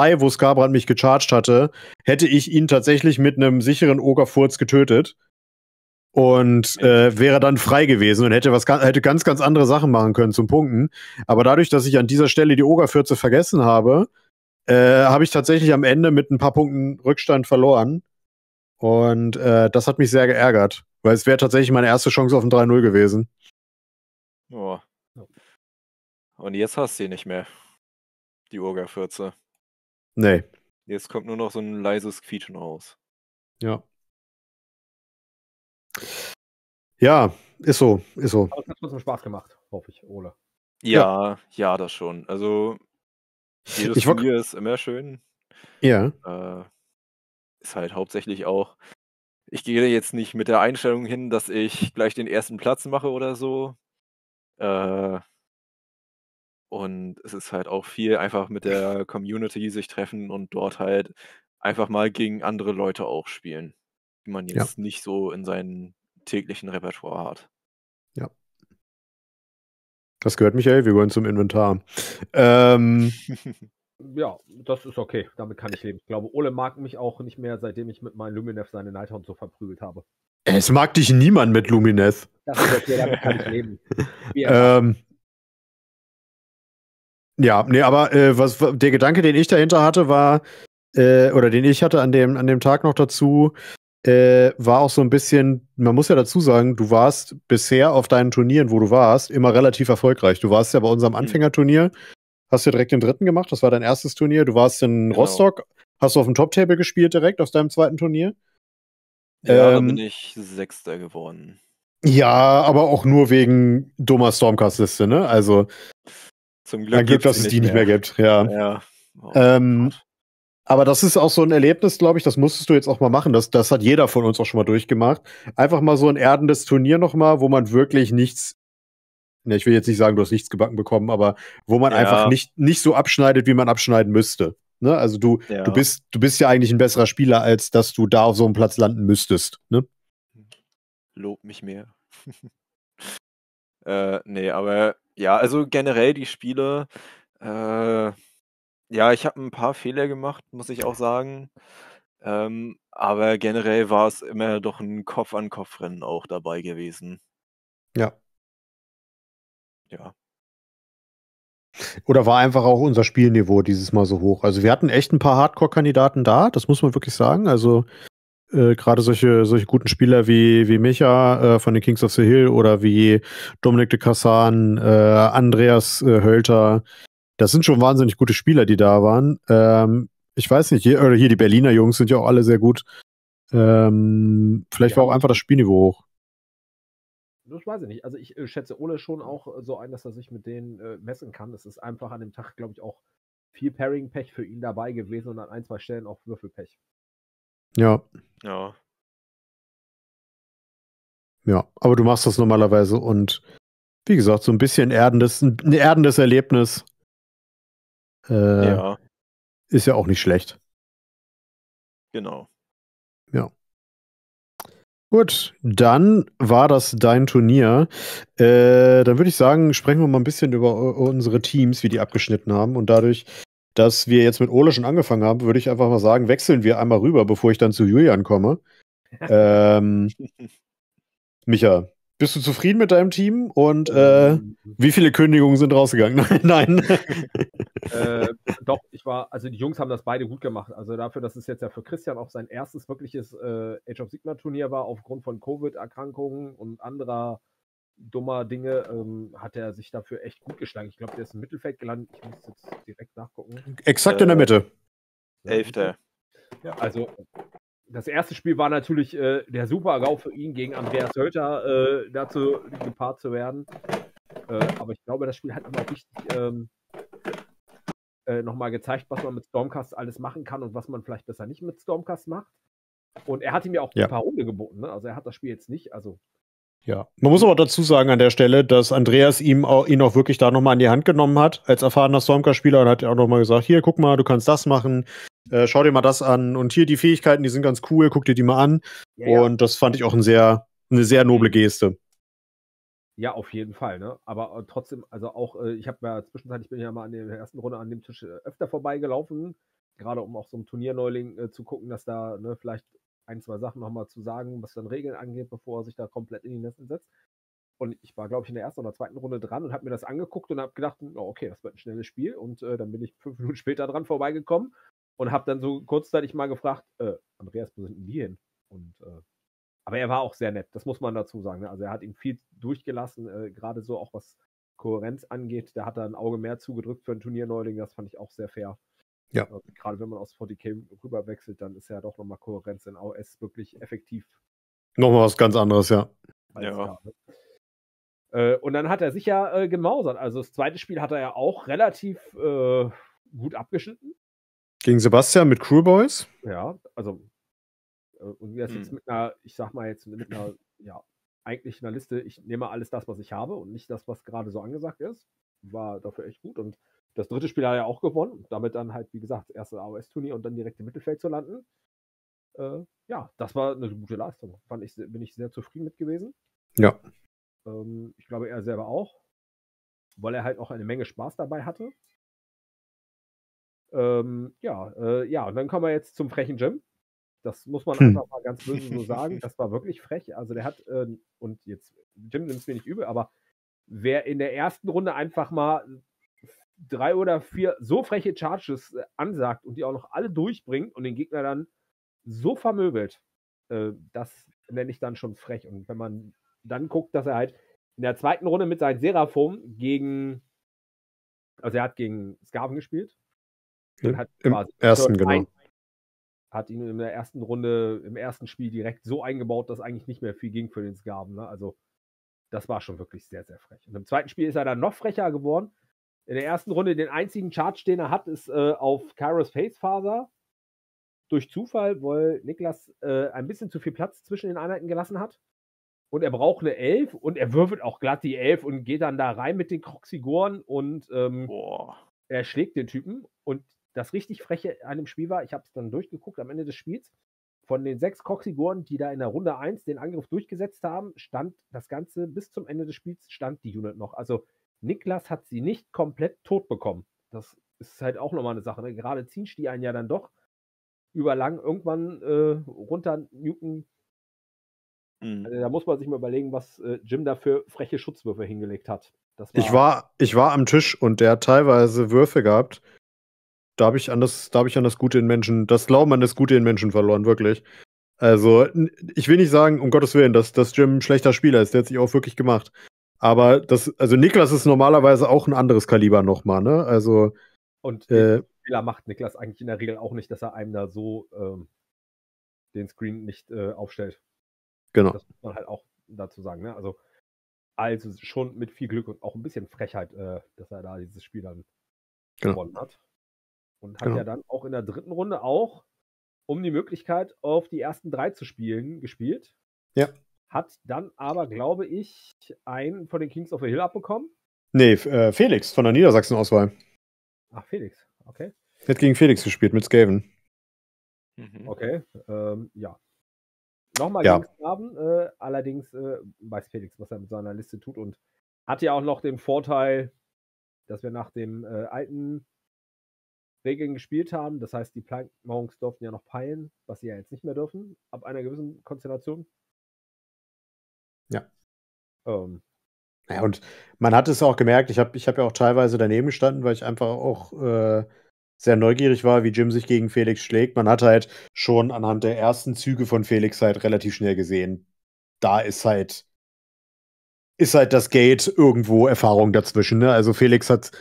äh, wo Scarbrand mich gecharged hatte, hätte ich ihn tatsächlich mit einem sicheren Ogerfurz getötet und hm. äh, wäre dann frei gewesen und hätte was hätte ganz ganz andere Sachen machen können zum Punkten. Aber dadurch, dass ich an dieser Stelle die Ogerfürze vergessen habe, äh, habe ich tatsächlich am Ende mit ein paar Punkten Rückstand verloren und äh, das hat mich sehr geärgert, weil es wäre tatsächlich meine erste Chance auf ein 3-0 gewesen. Oh. Und jetzt hast du sie nicht mehr die Urga-Fürze. Nee. Jetzt kommt nur noch so ein leises Quietschen raus. Ja. Ja, ist so, ist so. Aber es hat trotzdem Spaß gemacht, hoffe ich, Ole. Ja, ja, ja, das schon. Also, jedes ich Turnier ist immer schön. Ja. Äh, ist halt hauptsächlich auch, ich gehe jetzt nicht mit der Einstellung hin, dass ich gleich den ersten Platz mache oder so. Äh, und es ist halt auch viel einfach mit der Community sich treffen und dort halt einfach mal gegen andere Leute auch spielen, die man jetzt ja. nicht so in seinem täglichen Repertoire hat. Ja. Das gehört, Michael. Wir wollen zum Inventar. Ähm. ja, das ist okay. Damit kann ich leben. Ich glaube, Ole mag mich auch nicht mehr, seitdem ich mit meinem Luminef seine Nighthound so verprügelt habe. Es mag dich niemand mit Luminef. Das ist okay, damit kann ich leben. ähm, ja, nee, aber äh, was der Gedanke, den ich dahinter hatte, war, äh, oder den ich hatte an dem, an dem Tag noch dazu, äh, war auch so ein bisschen, man muss ja dazu sagen, du warst bisher auf deinen Turnieren, wo du warst, immer relativ erfolgreich. Du warst ja bei unserem hm. Anfängerturnier, hast ja direkt den dritten gemacht, das war dein erstes Turnier. Du warst in genau. Rostock, hast du auf dem Top-Table gespielt direkt aus deinem zweiten Turnier. Ja, ähm, da bin ich Sechster geworden. Ja, aber auch nur wegen dummer Stormcast-Liste, ne? Also, zum Glück, Ein Glück dass es die nicht mehr, mehr gibt. Ja. ja. Oh. Ähm, aber das ist auch so ein Erlebnis, glaube ich, das musstest du jetzt auch mal machen. Das, das hat jeder von uns auch schon mal durchgemacht. Einfach mal so ein erdendes Turnier nochmal, wo man wirklich nichts Ne, ich will jetzt nicht sagen, du hast nichts gebacken bekommen, aber wo man ja. einfach nicht, nicht so abschneidet, wie man abschneiden müsste. Ne? Also du, ja. du, bist, du bist ja eigentlich ein besserer Spieler, als dass du da auf so einem Platz landen müsstest. Ne? Lob mich mehr. Äh, nee, aber ja, also generell die Spiele. Äh, ja, ich habe ein paar Fehler gemacht, muss ich auch sagen. Ähm, aber generell war es immer doch ein Kopf-an-Kopf-Rennen auch dabei gewesen. Ja. Ja. Oder war einfach auch unser Spielniveau dieses Mal so hoch? Also wir hatten echt ein paar Hardcore-Kandidaten da, das muss man wirklich sagen. Also äh, gerade solche, solche guten Spieler wie, wie Micha äh, von den Kings of the Hill oder wie Dominik de Kassan, äh, Andreas äh, Hölter, das sind schon wahnsinnig gute Spieler, die da waren. Ähm, ich weiß nicht, hier, oder hier die Berliner Jungs sind ja auch alle sehr gut. Ähm, vielleicht ja. war auch einfach das Spielniveau hoch. Das weiß ich nicht. Also ich äh, schätze Ole schon auch äh, so ein, dass er sich mit denen messen kann. Es ist einfach an dem Tag, glaube ich, auch viel Pairing-Pech für ihn dabei gewesen und an ein, zwei Stellen auch Würfelpech. Ja. Ja. Ja, aber du machst das normalerweise und wie gesagt, so ein bisschen erdendes, ein erdendes Erlebnis. Äh, ja. Ist ja auch nicht schlecht. Genau. Ja. Gut, dann war das dein Turnier. Äh, dann würde ich sagen, sprechen wir mal ein bisschen über äh, unsere Teams, wie die abgeschnitten haben. Und dadurch dass wir jetzt mit Ole schon angefangen haben, würde ich einfach mal sagen, wechseln wir einmal rüber, bevor ich dann zu Julian komme. ähm, Micha, bist du zufrieden mit deinem Team und äh, ähm. wie viele Kündigungen sind rausgegangen? Nein. äh, doch, ich war, also die Jungs haben das beide gut gemacht. Also dafür, dass es jetzt ja für Christian auch sein erstes wirkliches äh, Age of Sigma Turnier war, aufgrund von Covid-Erkrankungen und anderer dummer Dinge ähm, hat er sich dafür echt gut geschlagen. Ich glaube, der ist im Mittelfeld gelandet. Ich muss jetzt direkt nachgucken. Exakt äh, in der äh, Mitte. Elfter. Ja, also das erste Spiel war natürlich äh, der Super-GAU für ihn gegen Andreas Hölter äh, dazu gepaart zu werden. Äh, aber ich glaube, das Spiel hat nochmal richtig ähm, äh, nochmal gezeigt, was man mit Stormcast alles machen kann und was man vielleicht besser nicht mit Stormcast macht. Und er hat ihm ja auch ja. ein paar Runde geboten. Ne? Also er hat das Spiel jetzt nicht, also ja, man muss aber dazu sagen an der Stelle, dass Andreas ihm auch, ihn auch wirklich da nochmal an die Hand genommen hat, als erfahrener Stormcast-Spieler und hat ja auch nochmal gesagt, hier, guck mal, du kannst das machen, äh, schau dir mal das an und hier die Fähigkeiten, die sind ganz cool, guck dir die mal an. Ja, ja. Und das fand ich auch ein sehr, eine sehr noble Geste. Ja, auf jeden Fall, ne? Aber äh, trotzdem, also auch, äh, ich habe ja zwischenzeitlich ich bin ja mal an der ersten Runde an dem Tisch äh, öfter vorbeigelaufen, gerade um auch so einem Turnierneuling äh, zu gucken, dass da ne, vielleicht ein, zwei Sachen nochmal zu sagen, was dann Regeln angeht, bevor er sich da komplett in die Nässe setzt. Und ich war, glaube ich, in der ersten oder zweiten Runde dran und habe mir das angeguckt und habe gedacht, oh, okay, das wird ein schnelles Spiel. Und äh, dann bin ich fünf Minuten später dran vorbeigekommen und habe dann so kurzzeitig mal gefragt, äh, Andreas, wo sind denn die hin? Und, äh, aber er war auch sehr nett, das muss man dazu sagen. Ne? Also er hat ihm viel durchgelassen, äh, gerade so auch was Kohärenz angeht. Da hat er ein Auge mehr zugedrückt für ein Turnierneuling, das fand ich auch sehr fair. Ja. Also, gerade wenn man aus 40k rüber wechselt, dann ist ja doch nochmal Kohärenz in AOS wirklich effektiv. Nochmal was ganz anderes, ja. ja. Äh, und dann hat er sich ja äh, gemausert. Also das zweite Spiel hat er ja auch relativ äh, gut abgeschnitten. Gegen Sebastian mit Crewboys? Ja, also äh, und jetzt, hm. jetzt mit einer, ich sag mal jetzt mit einer, ja, eigentlich einer Liste, ich nehme alles das, was ich habe und nicht das, was gerade so angesagt ist. War dafür echt gut und das dritte Spiel hat er ja auch gewonnen. Damit dann halt, wie gesagt, das erste AOS-Turnier und dann direkt im Mittelfeld zu landen. Äh, ja, das war eine gute Leistung. Fand ich, bin ich sehr zufrieden mit gewesen. Ja. Ähm, ich glaube, er selber auch. Weil er halt auch eine Menge Spaß dabei hatte. Ähm, ja, äh, ja, und dann kommen wir jetzt zum frechen Jim. Das muss man hm. einfach mal ganz böse so sagen. Das war wirklich frech. Also der hat, äh, und jetzt, Jim nimmt es mir nicht übel, aber wer in der ersten Runde einfach mal drei oder vier so freche Charges äh, ansagt und die auch noch alle durchbringt und den Gegner dann so vermöbelt, äh, das nenne ich dann schon frech. Und wenn man dann guckt, dass er halt in der zweiten Runde mit seinem Seraphim gegen, also er hat gegen Skaven gespielt. Im, im ersten, genau. Ein, hat ihn in der ersten Runde, im ersten Spiel direkt so eingebaut, dass eigentlich nicht mehr viel ging für den Skaven. Ne? Also das war schon wirklich sehr, sehr frech. Und im zweiten Spiel ist er dann noch frecher geworden in der ersten Runde den einzigen Charge, den er hat, ist äh, auf Kairos Facefaser. Durch Zufall, weil Niklas äh, ein bisschen zu viel Platz zwischen den Einheiten gelassen hat. Und er braucht eine Elf und er würfelt auch glatt die Elf und geht dann da rein mit den Kroxigoren und ähm, er schlägt den Typen. Und das richtig Freche an dem Spiel war, ich habe es dann durchgeguckt am Ende des Spiels, von den sechs Coxigoren, die da in der Runde 1 den Angriff durchgesetzt haben, stand das Ganze bis zum Ende des Spiels, stand die Unit noch. Also Niklas hat sie nicht komplett tot bekommen. Das ist halt auch nochmal eine Sache. Ne? Gerade Zinsch, die einen ja dann doch überlang irgendwann äh, runter nuken. Mhm. Also da muss man sich mal überlegen, was äh, Jim da für freche Schutzwürfe hingelegt hat. War ich, war, ich war am Tisch und der hat teilweise Würfe gehabt. Da habe ich, an das, hab ich an das Gute in Menschen, das Glauben an das Gute in Menschen verloren, wirklich. Also, ich will nicht sagen, um Gottes Willen, dass, dass Jim ein schlechter Spieler ist. Der hat sich auch wirklich gemacht. Aber das, also Niklas ist normalerweise auch ein anderes Kaliber nochmal, ne? Also. Und äh, Fehler macht Niklas eigentlich in der Regel auch nicht, dass er einem da so ähm, den Screen nicht äh, aufstellt. Genau. Das muss man halt auch dazu sagen, ne? Also, also schon mit viel Glück und auch ein bisschen Frechheit, äh, dass er da dieses Spiel dann genau. gewonnen hat. Und hat genau. ja dann auch in der dritten Runde auch um die Möglichkeit auf die ersten drei zu spielen gespielt. Ja hat dann aber, glaube ich, einen von den Kings of the Hill abbekommen. Nee, äh, Felix von der Niedersachsen-Auswahl. Ach, Felix, okay. Hat gegen Felix gespielt mit Skaven. Mhm. Okay, ähm, ja. Nochmal ja. gegen Skaven, äh, allerdings äh, weiß Felix, was er mit seiner Liste tut und hat ja auch noch den Vorteil, dass wir nach den äh, alten Regeln gespielt haben. Das heißt, die Plankmorgens durften ja noch peilen, was sie ja jetzt nicht mehr dürfen, ab einer gewissen Konstellation. Ähm, ja, und man hat es auch gemerkt, ich habe ich hab ja auch teilweise daneben gestanden, weil ich einfach auch äh, sehr neugierig war, wie Jim sich gegen Felix schlägt. Man hat halt schon anhand der ersten Züge von Felix halt relativ schnell gesehen, da ist halt, ist halt das Gate irgendwo Erfahrung dazwischen. Ne? Also Felix hat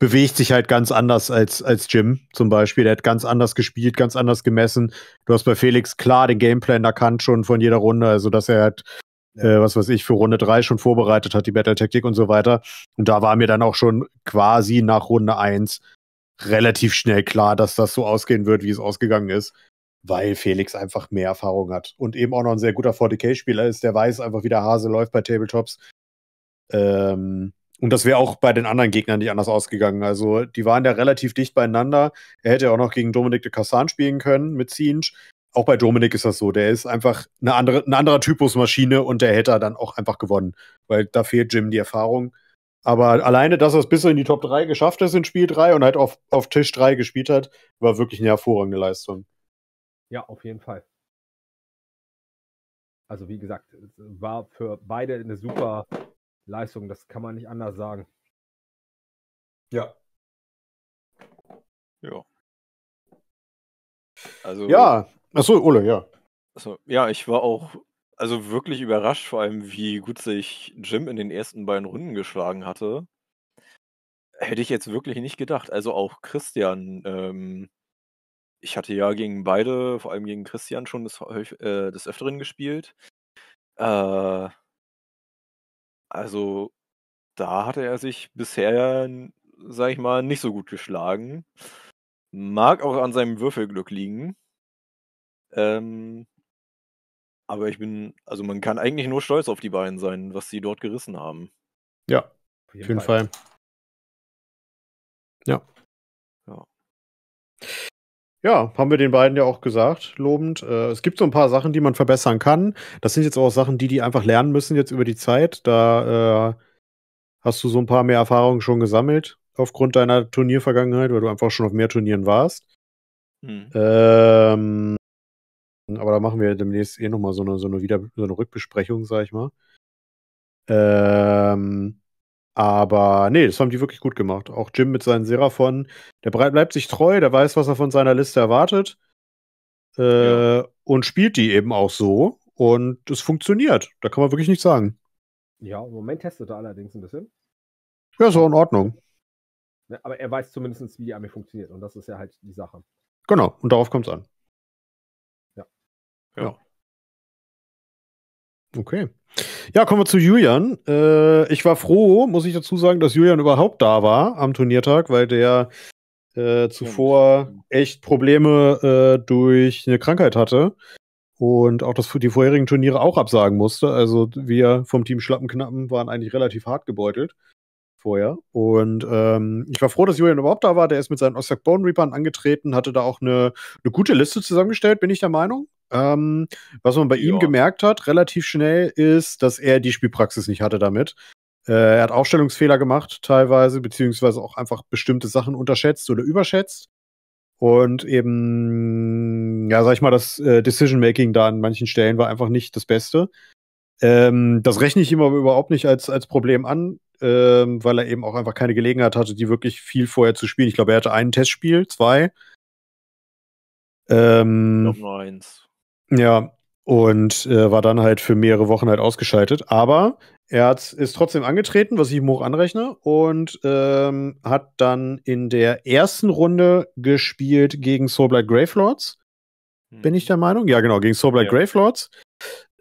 bewegt sich halt ganz anders als, als Jim zum Beispiel. Der hat ganz anders gespielt, ganz anders gemessen. Du hast bei Felix klar den Gameplan erkannt schon von jeder Runde, also dass er halt äh, was weiß ich, für Runde 3 schon vorbereitet hat, die Battle-Taktik und so weiter. Und da war mir dann auch schon quasi nach Runde 1 relativ schnell klar, dass das so ausgehen wird, wie es ausgegangen ist, weil Felix einfach mehr Erfahrung hat und eben auch noch ein sehr guter 40k-Spieler ist, der weiß einfach, wie der Hase läuft bei Tabletops. Ähm, und das wäre auch bei den anderen Gegnern nicht anders ausgegangen. Also die waren ja relativ dicht beieinander. Er hätte auch noch gegen Dominik de Cassan spielen können mit Zinch auch bei Dominik ist das so. Der ist einfach eine andere, ein anderer Typus Maschine und der hätte dann auch einfach gewonnen, weil da fehlt Jim die Erfahrung. Aber alleine, dass er es bis in die Top 3 geschafft ist in Spiel 3 und halt auf, auf Tisch 3 gespielt hat, war wirklich eine hervorragende Leistung. Ja, auf jeden Fall. Also wie gesagt, war für beide eine super Leistung, das kann man nicht anders sagen. Ja. Ja. Also ja. Achso, Ole, ja. Achso, ja, ich war auch also wirklich überrascht, vor allem wie gut sich Jim in den ersten beiden Runden geschlagen hatte. Hätte ich jetzt wirklich nicht gedacht. Also auch Christian. Ähm, ich hatte ja gegen beide, vor allem gegen Christian schon des, äh, des Öfteren gespielt. Äh, also da hatte er sich bisher, sag ich mal, nicht so gut geschlagen. Mag auch an seinem Würfelglück liegen. Ähm, aber ich bin, also man kann eigentlich nur stolz auf die beiden sein, was sie dort gerissen haben. Ja, auf jeden, Fall. Fall. Ja. Ja. Ja, haben wir den beiden ja auch gesagt, lobend. Äh, es gibt so ein paar Sachen, die man verbessern kann. Das sind jetzt auch Sachen, die die einfach lernen müssen jetzt über die Zeit. Da äh, hast du so ein paar mehr Erfahrungen schon gesammelt aufgrund deiner Turniervergangenheit, weil du einfach schon auf mehr Turnieren warst. Hm. Ähm, aber da machen wir demnächst eh nochmal so eine, so eine, Wieder so eine Rückbesprechung, sag ich mal. Ähm, aber nee, das haben die wirklich gut gemacht. Auch Jim mit seinen Seraphon, der bleibt sich treu, der weiß, was er von seiner Liste erwartet. Äh, ja. Und spielt die eben auch so. Und es funktioniert. Da kann man wirklich nichts sagen. Ja, im Moment testet er allerdings ein bisschen. Ja, ist auch in Ordnung. aber er weiß zumindest, wie die Armee funktioniert. Und das ist ja halt die Sache. Genau, und darauf kommt es an ja. Okay. Ja, kommen wir zu Julian. Äh, ich war froh, muss ich dazu sagen, dass Julian überhaupt da war am Turniertag, weil der äh, zuvor echt Probleme äh, durch eine Krankheit hatte und auch das, die vorherigen Turniere auch absagen musste. Also wir vom Team Schlappenknappen waren eigentlich relativ hart gebeutelt vorher. Und ähm, ich war froh, dass Julian überhaupt da war. Der ist mit seinen Oscar Bone Reapern angetreten, hatte da auch eine, eine gute Liste zusammengestellt, bin ich der Meinung. Ähm, was man bei ja. ihm gemerkt hat, relativ schnell, ist, dass er die Spielpraxis nicht hatte damit. Äh, er hat Aufstellungsfehler gemacht, teilweise, beziehungsweise auch einfach bestimmte Sachen unterschätzt oder überschätzt. Und eben, ja, sag ich mal, das äh, Decision-Making da an manchen Stellen war einfach nicht das Beste. Ähm, das rechne ich ihm aber überhaupt nicht als, als Problem an, ähm, weil er eben auch einfach keine Gelegenheit hatte, die wirklich viel vorher zu spielen. Ich glaube, er hatte ein Testspiel, zwei. Ähm, noch nur eins. Ja, und äh, war dann halt für mehrere Wochen halt ausgeschaltet. Aber er hat, ist trotzdem angetreten, was ich ihm hoch anrechne, und ähm, hat dann in der ersten Runde gespielt gegen Soulblight Gravelords. Hm. Bin ich mhm. der Meinung? Ja, genau, gegen Soulblight ja. Gravelords.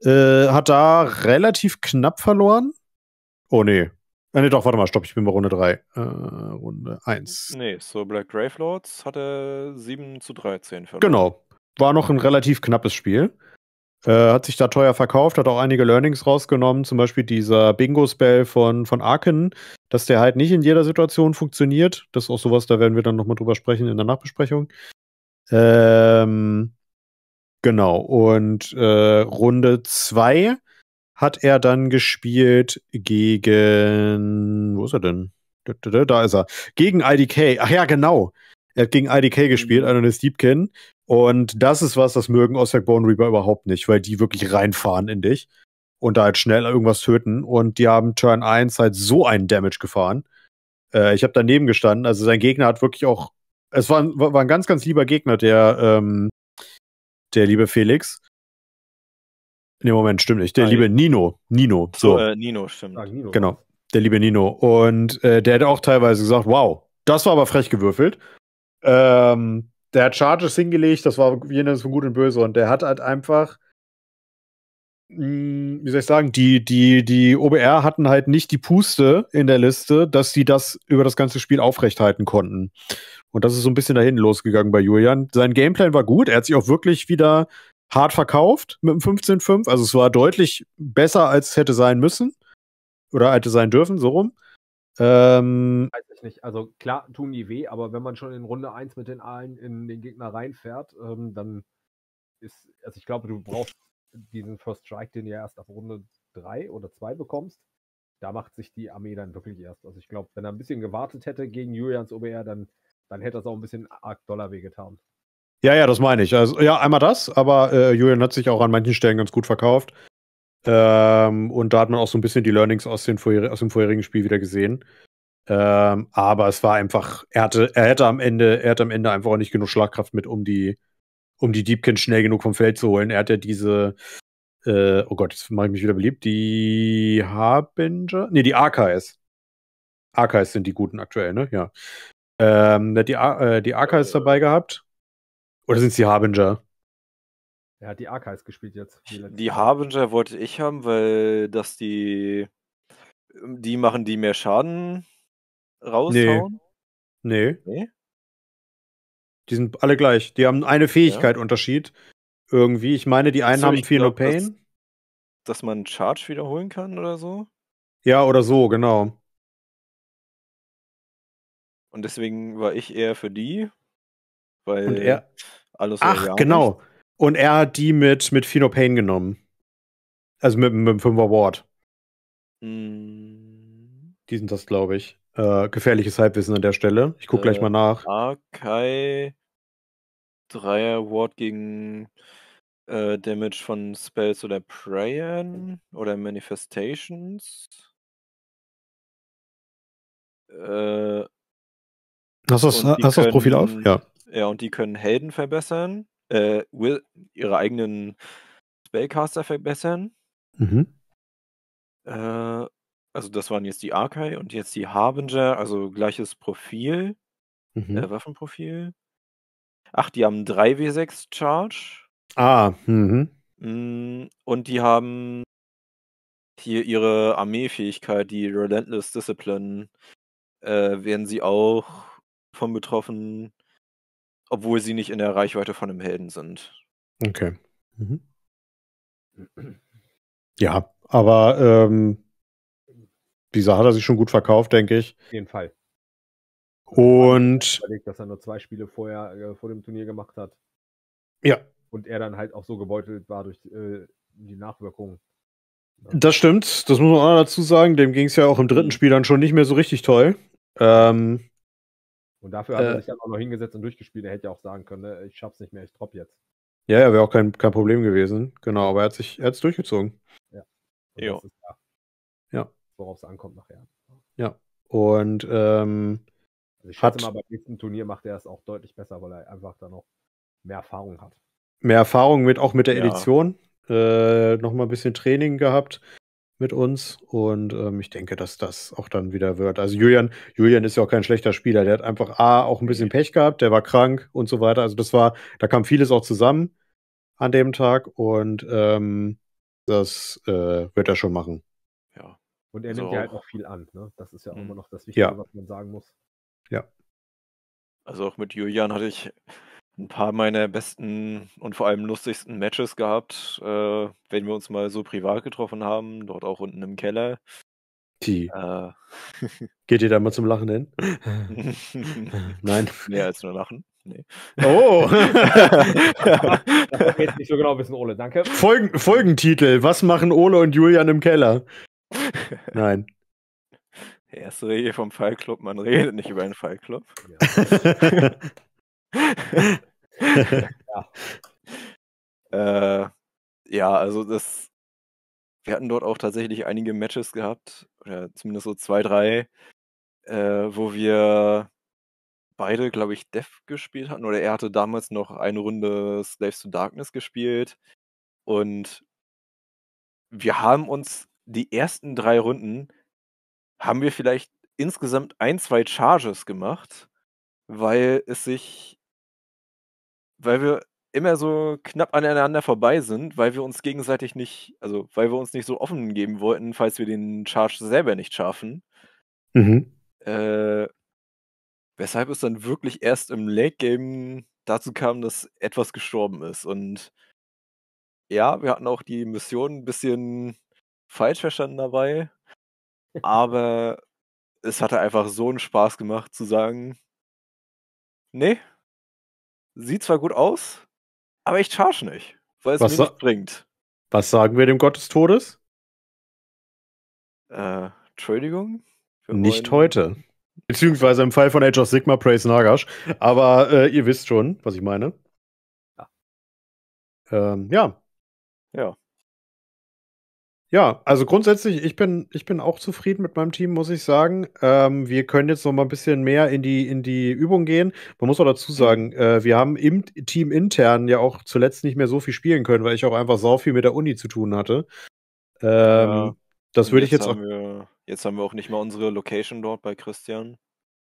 Äh, hat da relativ knapp verloren. Oh, nee. Ah, nee, doch, warte mal, stopp, ich bin bei Runde 3. Äh, Runde 1. Nee, Soulblight Gravelords hatte 7 zu 13 verloren. Genau, war noch ein relativ knappes Spiel. Äh, hat sich da teuer verkauft, hat auch einige Learnings rausgenommen, zum Beispiel dieser Bingo-Spell von, von Arken, dass der halt nicht in jeder Situation funktioniert. Das ist auch sowas, da werden wir dann nochmal drüber sprechen in der Nachbesprechung. Ähm, genau, und äh, Runde 2 hat er dann gespielt gegen. Wo ist er denn? Da ist er. Gegen IDK. Ach ja, genau. Er hat gegen IDK gespielt, Adonis mhm. Deepkin, und das ist was, das mögen Oswerk-Bone Reaper überhaupt nicht, weil die wirklich reinfahren in dich und da halt schnell irgendwas töten. Und die haben Turn 1 halt so einen Damage gefahren. Äh, ich habe daneben gestanden. Also sein Gegner hat wirklich auch. Es war, war ein ganz, ganz lieber Gegner, der, ähm, der liebe Felix. Nee, Moment, stimmt nicht. Der Nein. liebe Nino. Nino. So. Äh, Nino, stimmt. Ah, Nino. Genau. Der liebe Nino. Und äh, der hat auch teilweise gesagt: Wow, das war aber frech gewürfelt. Ähm, der hat Charges hingelegt, das war jenes von Gut und Böse und der hat halt einfach, mh, hm, wie soll ich sagen, die, die, die OBR hatten halt nicht die Puste in der Liste, dass sie das über das ganze Spiel aufrechthalten konnten. Und das ist so ein bisschen dahin losgegangen bei Julian. Sein Gameplan war gut, er hat sich auch wirklich wieder hart verkauft mit dem 15-5, also es war deutlich besser, als es hätte sein müssen oder hätte sein dürfen, so rum. Ähm, als ich nicht. Also klar tun die weh, aber wenn man schon in Runde 1 mit den Aalen in den Gegner reinfährt, ähm, dann ist, also ich glaube, du brauchst diesen First Strike, den du ja erst auf Runde 3 oder 2 bekommst. Da macht sich die Armee dann wirklich erst. Also ich glaube, wenn er ein bisschen gewartet hätte gegen Julians OBR, dann, dann hätte das auch ein bisschen arg Dollar wehgetan. Ja, ja, das meine ich. Also, ja, einmal das, aber äh, Julian hat sich auch an manchen Stellen ganz gut verkauft. Ähm, und da hat man auch so ein bisschen die Learnings aus, den vorher, aus dem vorherigen Spiel wieder gesehen. Ähm, aber es war einfach, er hatte, er hätte am Ende, er hatte am Ende einfach auch nicht genug Schlagkraft mit, um die, um die Deepkin schnell genug vom Feld zu holen. Er hatte diese, äh, oh Gott, jetzt mache ich mich wieder beliebt, die Harbinger, nee, die AKS. AKS sind die guten aktuell, ne? Ja. Ähm, hat die, äh, die AKS äh. dabei gehabt. Oder sind es die Harbinger? Er hat die AKS gespielt jetzt. Die, die Harbinger wollte ich haben, weil das die. Die machen die mehr Schaden raushauen? Nee. nee. Nee? Die sind alle gleich. Die haben eine Fähigkeit ja. Unterschied. Irgendwie. Ich meine, die einen so, haben Feel No Pain. Dass, dass man Charge wiederholen kann oder so? Ja, oder so, genau. Und deswegen war ich eher für die, weil Und er, alles Ach, genau. Und er hat die mit, mit Fino Pain genommen. Also mit, mit dem 5er Ward. Mm. Die sind das, glaube ich. Äh, gefährliches Halbwissen an der Stelle. Ich gucke äh, gleich mal nach. Arkai Dreier Ward gegen äh, Damage von Spells oder Prayern oder Manifestations. Äh, hast du das, hast das Profil auf? Ja. Ja, und die können Helden verbessern, äh, will, ihre eigenen Spellcaster verbessern. Mhm. Äh, also das waren jetzt die Arkai und jetzt die Harbinger, also gleiches Profil, äh, mhm. äh, Waffenprofil. Ach, die haben 3W6 Charge. Ah, mhm. Mm, und die haben hier ihre Armeefähigkeit, die Relentless Discipline, äh, werden sie auch von betroffen, obwohl sie nicht in der Reichweite von einem Helden sind. Okay. Mhm. Ja, aber ähm, dieser hat er sich schon gut verkauft, denke ich. Auf jeden Fall. Und. Überlegt, dass er nur zwei Spiele vorher äh, vor dem Turnier gemacht hat. Ja. Und er dann halt auch so gebeutelt war durch äh, die Nachwirkungen. Ja. Das stimmt, das muss man auch dazu sagen. Dem ging es ja auch im dritten Spiel dann schon nicht mehr so richtig toll. Ähm, und dafür hat er äh, sich dann auch noch hingesetzt und durchgespielt. Er hätte ja auch sagen können, ne, ich schaff's nicht mehr, ich tropp jetzt. Ja, ja, wäre auch kein, kein Problem gewesen. Genau, aber er hat sich, er hat's durchgezogen. Ja. ja worauf es ankommt nachher. Ja, und ähm, also ich schätze mal, beim nächsten Turnier macht er es auch deutlich besser, weil er einfach da noch mehr Erfahrung hat. Mehr Erfahrung mit auch mit der ja. Edition. Äh, Nochmal ein bisschen Training gehabt mit uns und ähm, ich denke, dass das auch dann wieder wird. Also Julian, Julian ist ja auch kein schlechter Spieler. Der hat einfach A, auch ein bisschen Pech gehabt, der war krank und so weiter. Also das war, da kam vieles auch zusammen an dem Tag und ähm, das äh, wird er schon machen. Und er nimmt ja halt auch viel an. Ne? Das ist ja auch immer mhm. noch das Wichtige, ja. was man sagen muss. Ja. Also auch mit Julian hatte ich ein paar meiner besten und vor allem lustigsten Matches gehabt, äh, wenn wir uns mal so privat getroffen haben, dort auch unten im Keller. Die. Äh. Geht ihr da mal zum Lachen hin? Nein. Mehr als nur Lachen. Nee. Oh! das jetzt nicht so genau wissen, Ole, danke. Folgen, Folgentitel: Was machen Ole und Julian im Keller? Nein. erste Regel vom Fallclub, man redet nicht über einen Fallclub. Ja. ja. Äh, ja, also das. Wir hatten dort auch tatsächlich einige Matches gehabt, oder zumindest so zwei, drei, äh, wo wir beide, glaube ich, Death gespielt hatten. Oder er hatte damals noch eine Runde Slaves to Darkness gespielt. Und wir haben uns die ersten drei Runden haben wir vielleicht insgesamt ein, zwei Charges gemacht, weil es sich, weil wir immer so knapp aneinander vorbei sind, weil wir uns gegenseitig nicht, also weil wir uns nicht so offen geben wollten, falls wir den Charge selber nicht schaffen. Mhm. Äh, weshalb es dann wirklich erst im Late Game dazu kam, dass etwas gestorben ist. Und ja, wir hatten auch die Mission ein bisschen falsch verstanden dabei, aber es hatte einfach so einen Spaß gemacht zu sagen, nee, sieht zwar gut aus, aber ich charge nicht, weil es was mir nichts bringt. Was sagen wir dem Gott des Todes? Äh, Entschuldigung? Nicht heute. Beziehungsweise im Fall von Age of Sigma Praise Nagash. Aber äh, ihr wisst schon, was ich meine. Ja. Ähm, ja. Ja. Ja, also grundsätzlich, ich bin, ich bin auch zufrieden mit meinem Team, muss ich sagen. Ähm, wir können jetzt noch mal ein bisschen mehr in die, in die Übung gehen. Man muss auch dazu mhm. sagen, äh, wir haben im Team intern ja auch zuletzt nicht mehr so viel spielen können, weil ich auch einfach so viel mit der Uni zu tun hatte. Ähm, ja. Das würde ich jetzt auch. Wir, jetzt haben wir auch nicht mal unsere Location dort bei Christian.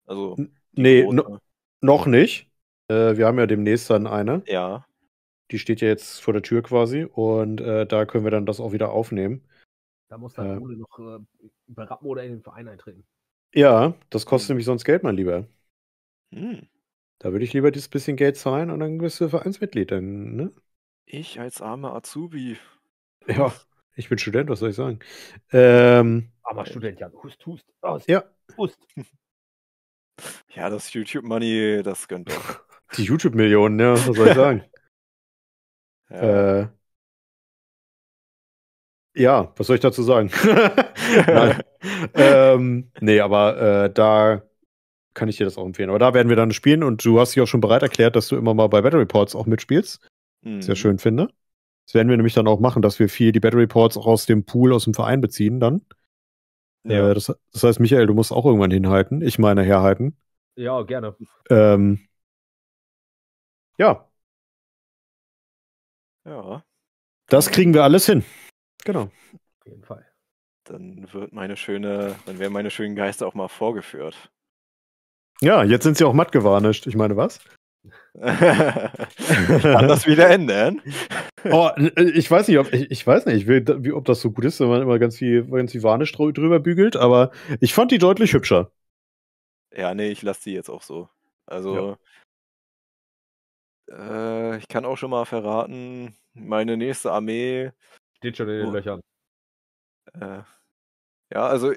Also. Nee, no, noch nicht. Äh, wir haben ja demnächst dann eine. Ja. Die steht ja jetzt vor der Tür quasi und äh, da können wir dann das auch wieder aufnehmen. Da muss dann äh, Ole noch äh, über Rappen oder in den Verein eintreten. Ja, das kostet mhm. nämlich sonst Geld, mein Lieber. Mhm. Da würde ich lieber dieses bisschen Geld zahlen und dann bist du Vereinsmitglied, dann, ne? Ich als armer Azubi. Ja, ich bin Student, was soll ich sagen? Ähm, Armer Student, ja, Hust, hust. Aus. Ja. Hust. Ja, das YouTube-Money, das gönnt doch. Die YouTube-Millionen, ja, was soll ich sagen? Ja. Äh, ja, was soll ich dazu sagen? ähm, nee, aber äh, da kann ich dir das auch empfehlen. Aber da werden wir dann spielen und du hast dich auch schon bereit erklärt, dass du immer mal bei Battle Reports auch mitspielst. Mhm. Sehr schön finde. Das werden wir nämlich dann auch machen, dass wir viel die Battle Reports auch aus dem Pool, aus dem Verein beziehen dann. Ja. Äh, das, das, heißt, Michael, du musst auch irgendwann hinhalten. Ich meine herhalten. Ja, gerne. Ähm, ja, ja. Das kriegen wir alles hin. Genau. Auf jeden Fall. Dann wird meine schöne, dann werden meine schönen Geister auch mal vorgeführt. Ja, jetzt sind sie auch matt gewarnischt. Ich meine, was? kann das wieder ändern. oh, äh, ich weiß nicht, ob ich, ich weiß nicht, wie, ob das so gut ist, wenn man immer ganz viel, ganz viel Warnisch drüber bügelt, aber ich fand die deutlich hübscher. Ja, nee, ich lasse die jetzt auch so. Also ja. Äh, ich kann auch schon mal verraten, meine nächste Armee. Steht schon in den oh. Löchern. Äh, ja, also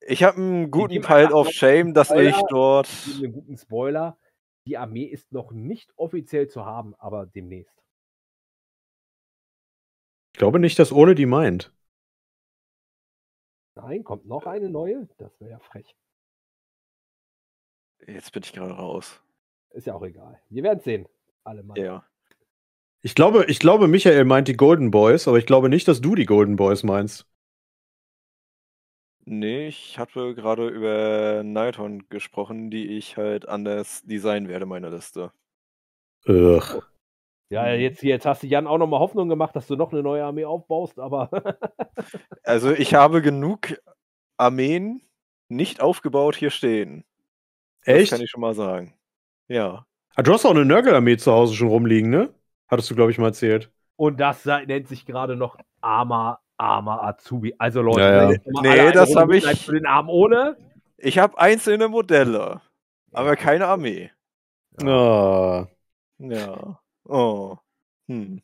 ich habe einen guten Pile of Shame, dass Spoiler, ich dort. Einen guten Spoiler. Die Armee ist noch nicht offiziell zu haben, aber demnächst. Ich glaube nicht, dass ohne die meint. Nein, kommt noch eine neue? Das wäre ja frech. Jetzt bin ich gerade raus. Ist ja auch egal. Wir werden es sehen. Alle mal. Ja. Ich glaube, ich glaube, Michael meint die Golden Boys, aber ich glaube nicht, dass du die Golden Boys meinst. Nee, ich hatte gerade über Nighthorn gesprochen, die ich halt anders designen werde, meine Liste. Ugh. Ja, jetzt, jetzt hast du Jan auch nochmal Hoffnung gemacht, dass du noch eine neue Armee aufbaust, aber. also, ich habe genug Armeen nicht aufgebaut hier stehen. Echt? Das kann ich schon mal sagen. Ja. Ah, du hast auch eine Nörgelarmee zu Hause schon rumliegen, ne? Hattest du, glaube ich, mal erzählt. Und das nennt sich gerade noch armer, armer Azubi. Also Leute, ja, nee, das habe ich. Für den Arm ohne. Ich habe einzelne Modelle, aber keine Armee. Ah. Ja. Oh. Ja. Oh. Hm.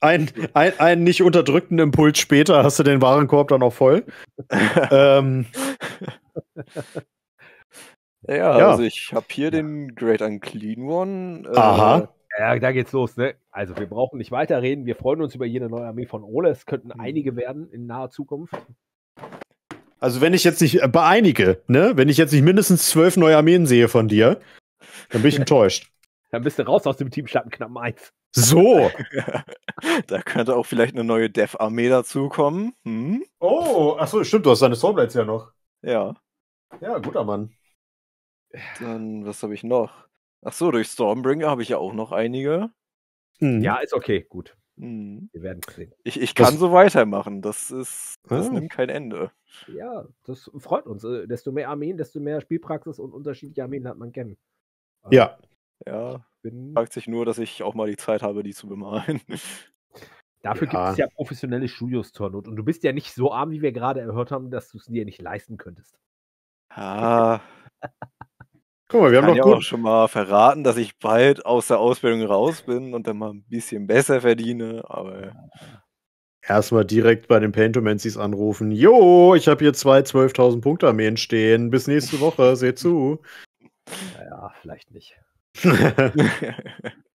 Ein, ein, einen nicht unterdrückten Impuls später hast du den Warenkorb dann auch voll. ähm. Ja, ja. also ich habe hier den Great Unclean One. Äh, Aha. Ja, da geht's los, ne? Also wir brauchen nicht weiterreden. Wir freuen uns über jede neue Armee von Ole. Es könnten hm. einige werden in naher Zukunft. Also wenn ich jetzt nicht äh, bei einige, ne? Wenn ich jetzt nicht mindestens zwölf neue Armeen sehe von dir, dann bin ich enttäuscht. Dann bist du raus aus dem Team Schlappen knapp eins. So. da könnte auch vielleicht eine neue Dev-Armee dazukommen. Hm? Oh, achso, stimmt, du hast deine Stormblades ja noch. Ja. Ja, guter Mann. Dann, was habe ich noch? Ach so, durch Stormbringer habe ich ja auch noch einige. Mhm. Ja, ist okay, gut. Mhm. Wir werden sehen. Ich, ich kann das, so weitermachen. Das ist, das mhm. nimmt kein Ende. Ja, das freut uns. Äh, desto mehr Armeen, desto mehr Spielpraxis und unterschiedliche Armeen hat man kennen. Also, ja. Ja. Bin... Fragt sich nur, dass ich auch mal die Zeit habe, die zu bemalen. Dafür ja. gibt es ja professionelle Studios zur Not. Und du bist ja nicht so arm, wie wir gerade erhört haben, dass du es dir nicht leisten könntest. Ah. Guck mal, wir haben doch gut. auch schon mal verraten, dass ich bald aus der Ausbildung raus bin und dann mal ein bisschen besser verdiene, aber. Erstmal direkt bei den Paintomancies anrufen. Jo, ich habe hier zwei 12.000 Punkte Armeen stehen. Bis nächste Woche, seht zu. Naja, vielleicht nicht.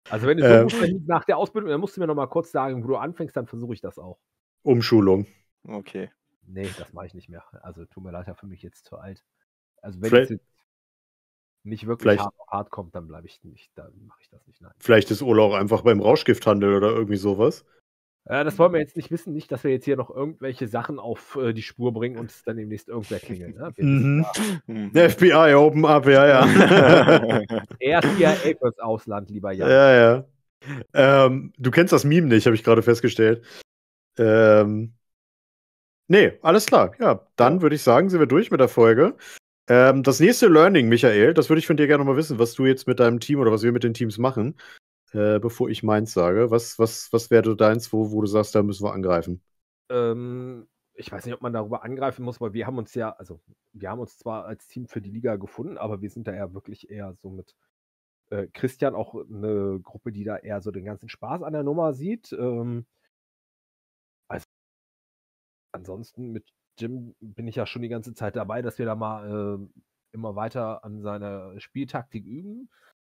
also, wenn du so ähm. nach der Ausbildung, dann musst du mir nochmal kurz sagen, wo du anfängst, dann versuche ich das auch. Umschulung. Okay. Nee, das mache ich nicht mehr. Also, tut mir leid, für mich jetzt zu alt. Also, wenn Vielleicht. jetzt nicht wirklich hart, hart, kommt, dann bleibe ich nicht, dann mache ich das nicht. Nein. Vielleicht ist Urlaub einfach beim Rauschgifthandel oder irgendwie sowas. Ja, äh, das wollen wir jetzt nicht wissen, nicht, dass wir jetzt hier noch irgendwelche Sachen auf äh, die Spur bringen und es dann demnächst irgendwer klingelt. Ne? Mhm. Mhm. FBI, open up, ja, ja. Erst CIA fürs Ausland, lieber Jan. Ja, ja. Ähm, du kennst das Meme nicht, habe ich gerade festgestellt. Ähm, nee, alles klar. Ja, dann würde ich sagen, sind wir durch mit der Folge. Ähm, das nächste Learning, Michael, das würde ich von dir gerne mal wissen, was du jetzt mit deinem Team oder was wir mit den Teams machen, äh, bevor ich meins sage. Was, was, was wäre deins, wo, wo du sagst, da müssen wir angreifen? Ähm, ich weiß nicht, ob man darüber angreifen muss, weil wir haben uns ja, also wir haben uns zwar als Team für die Liga gefunden, aber wir sind da ja wirklich eher so mit äh, Christian auch eine Gruppe, die da eher so den ganzen Spaß an der Nummer sieht. Ähm, also ansonsten mit Jim bin ich ja schon die ganze Zeit dabei, dass wir da mal äh, immer weiter an seiner Spieltaktik üben.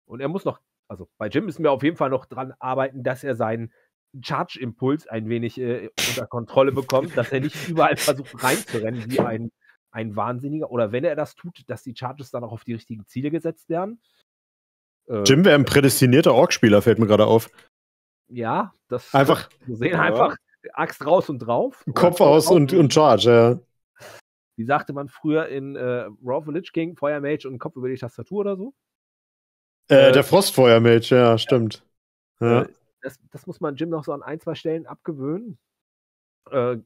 Und er muss noch, also bei Jim müssen wir auf jeden Fall noch dran arbeiten, dass er seinen Charge-Impuls ein wenig äh, unter Kontrolle bekommt, dass er nicht überall versucht reinzurennen wie ein, ein Wahnsinniger. Oder wenn er das tut, dass die Charges dann auch auf die richtigen Ziele gesetzt werden. Äh, Jim wäre ein prädestinierter Org-Spieler, fällt mir gerade auf. Ja, das einfach. Wir sehen einfach Axt raus und drauf. Kopf aus und, und Charge, ja. Wie sagte man früher in äh, Raw Village the King, Feuermage und Kopf über die Tastatur oder so? Äh, äh, der Frostfeuermage, ja, stimmt. Ja. Äh, das, das, muss man Jim noch so an ein, zwei Stellen abgewöhnen. Äh,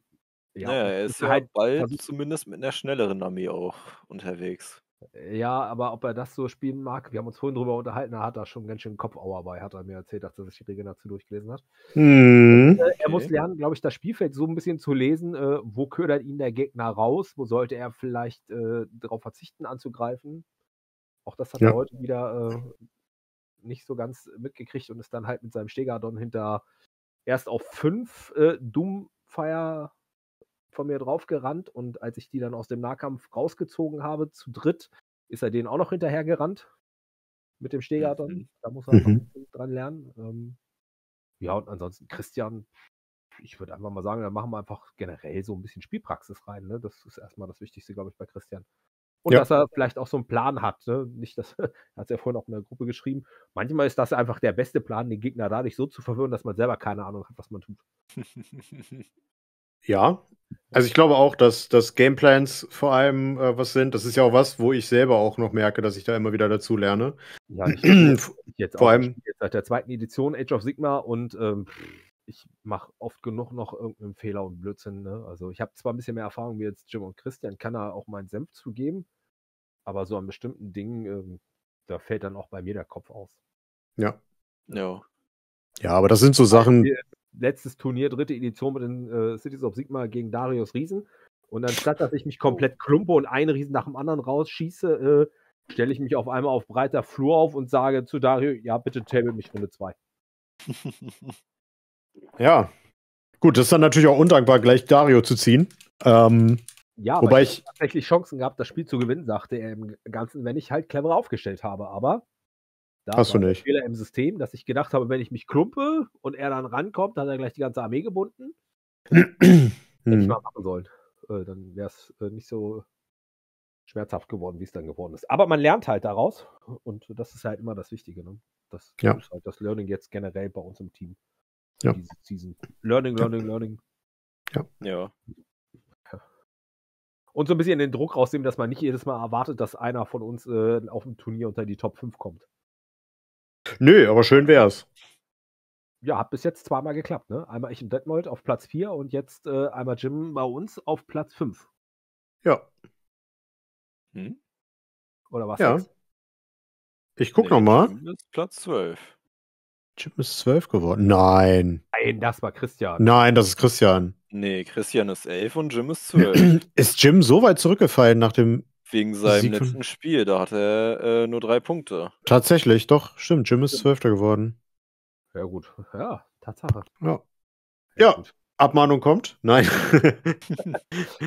ja, naja, er ist ja halt bald zumindest mit einer schnelleren Armee auch unterwegs. Ja, aber ob er das so spielen mag, wir haben uns vorhin drüber unterhalten, da hat er schon ganz schön Kopfauer bei, hat er mir erzählt, dass er sich die Regeln dazu durchgelesen hat. Mhm. Äh, er okay. muss lernen, glaube ich, das Spielfeld so ein bisschen zu lesen, äh, wo ködert ihn der Gegner raus, wo sollte er vielleicht äh, darauf verzichten anzugreifen. Auch das hat ja. er heute wieder äh, nicht so ganz mitgekriegt und ist dann halt mit seinem Stegadon hinter erst auf fünf äh, Doomfire von mir drauf gerannt und als ich die dann aus dem Nahkampf rausgezogen habe, zu dritt, ist er denen auch noch hinterher gerannt mit dem Stehgarten. Mhm. Da muss er mhm. dran lernen. Ähm, ja, und ansonsten Christian, ich würde einfach mal sagen, dann machen wir einfach generell so ein bisschen Spielpraxis rein. Ne? Das ist erstmal das Wichtigste, glaube ich, bei Christian. Und ja. dass er vielleicht auch so einen Plan hat. Ne? Nicht, dass, er hat ja vorhin auch in der Gruppe geschrieben, manchmal ist das einfach der beste Plan, den Gegner dadurch so zu verwirren, dass man selber keine Ahnung hat, was man tut. Ja, also ich glaube auch, dass, dass Gameplans vor allem äh, was sind. Das ist ja auch was, wo ich selber auch noch merke, dass ich da immer wieder dazu lerne. Ja, ich, jetzt, jetzt vor auch, allem jetzt seit der zweiten Edition Age of Sigma und ähm, ich mache oft genug noch irgendeinen Fehler und Blödsinn. Ne? Also ich habe zwar ein bisschen mehr Erfahrung wie jetzt Jim und Christian, kann da auch meinen Senf zugeben, aber so an bestimmten Dingen, ähm, da fällt dann auch bei mir der Kopf aus. Ja. Ja. Ja, aber das sind so Sachen letztes Turnier, dritte Edition mit den äh, Cities of Sigma gegen Darius Riesen. Und anstatt, dass ich mich oh. komplett klumpe und einen Riesen nach dem anderen rausschieße, äh, stelle ich mich auf einmal auf breiter Flur auf und sage zu Dario, ja, bitte table mich Runde 2. ja. Gut, das ist dann natürlich auch undankbar, gleich Dario zu ziehen. Ähm, ja, wobei ich, ich tatsächlich Chancen gehabt, das Spiel zu gewinnen, sagte er im Ganzen, wenn ich halt clever aufgestellt habe. Aber da Hast du nicht. Fehler im System, dass ich gedacht habe, wenn ich mich klumpe und er dann rankommt, hat er gleich die ganze Armee gebunden. Hätte ich mhm. mal machen sollen. Äh, dann wäre es äh, nicht so schmerzhaft geworden, wie es dann geworden ist. Aber man lernt halt daraus und das ist halt immer das Wichtige. Ne? Das ja. ist halt das Learning jetzt generell bei uns im Team. Ja. Diese Season. Learning, Learning, ja. Learning. Ja. ja. Und so ein bisschen den Druck rausnehmen, dass man nicht jedes Mal erwartet, dass einer von uns äh, auf dem Turnier unter die Top 5 kommt. Nö, aber schön wär's. Ja, hat bis jetzt zweimal geklappt, ne? Einmal ich im Detmold auf Platz 4 und jetzt äh, einmal Jim bei uns auf Platz 5. Ja. Hm? Oder was? Ja. Jetzt? Ich guck nee, nochmal. Jim ist Platz 12. Jim ist 12 geworden. Nein. Nein, das war Christian. Nein, das ist Christian. Nee, Christian ist 11 und Jim ist 12. ist Jim so weit zurückgefallen nach dem Wegen seinem Sieg letzten Spiel, da hat er äh, nur drei Punkte. Tatsächlich, doch, stimmt. Jim ist Zwölfter geworden. Ja, gut. Ja, Tatsache. Ja. Ja, ja Abmahnung kommt? Nein.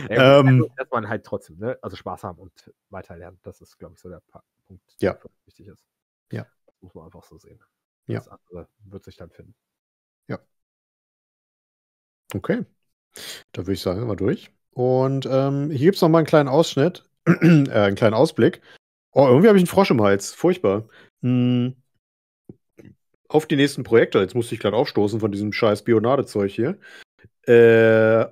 ja, ähm, also, dass man halt trotzdem, ne? also Spaß haben und weiterlernen. Das ist, glaube ich, so der Punkt, der ja. wichtig ist. Ja. Das muss man einfach so sehen. Ja. Das andere wird sich dann finden. Ja. Okay. Da würde ich sagen, wir durch. Und ähm, hier gibt es nochmal einen kleinen Ausschnitt äh, einen kleinen Ausblick. Oh, irgendwie habe ich einen Frosch im Hals. Furchtbar. Hm. Auf die nächsten Projekte. Jetzt musste ich gerade aufstoßen von diesem scheiß Bionade-Zeug hier. Äh,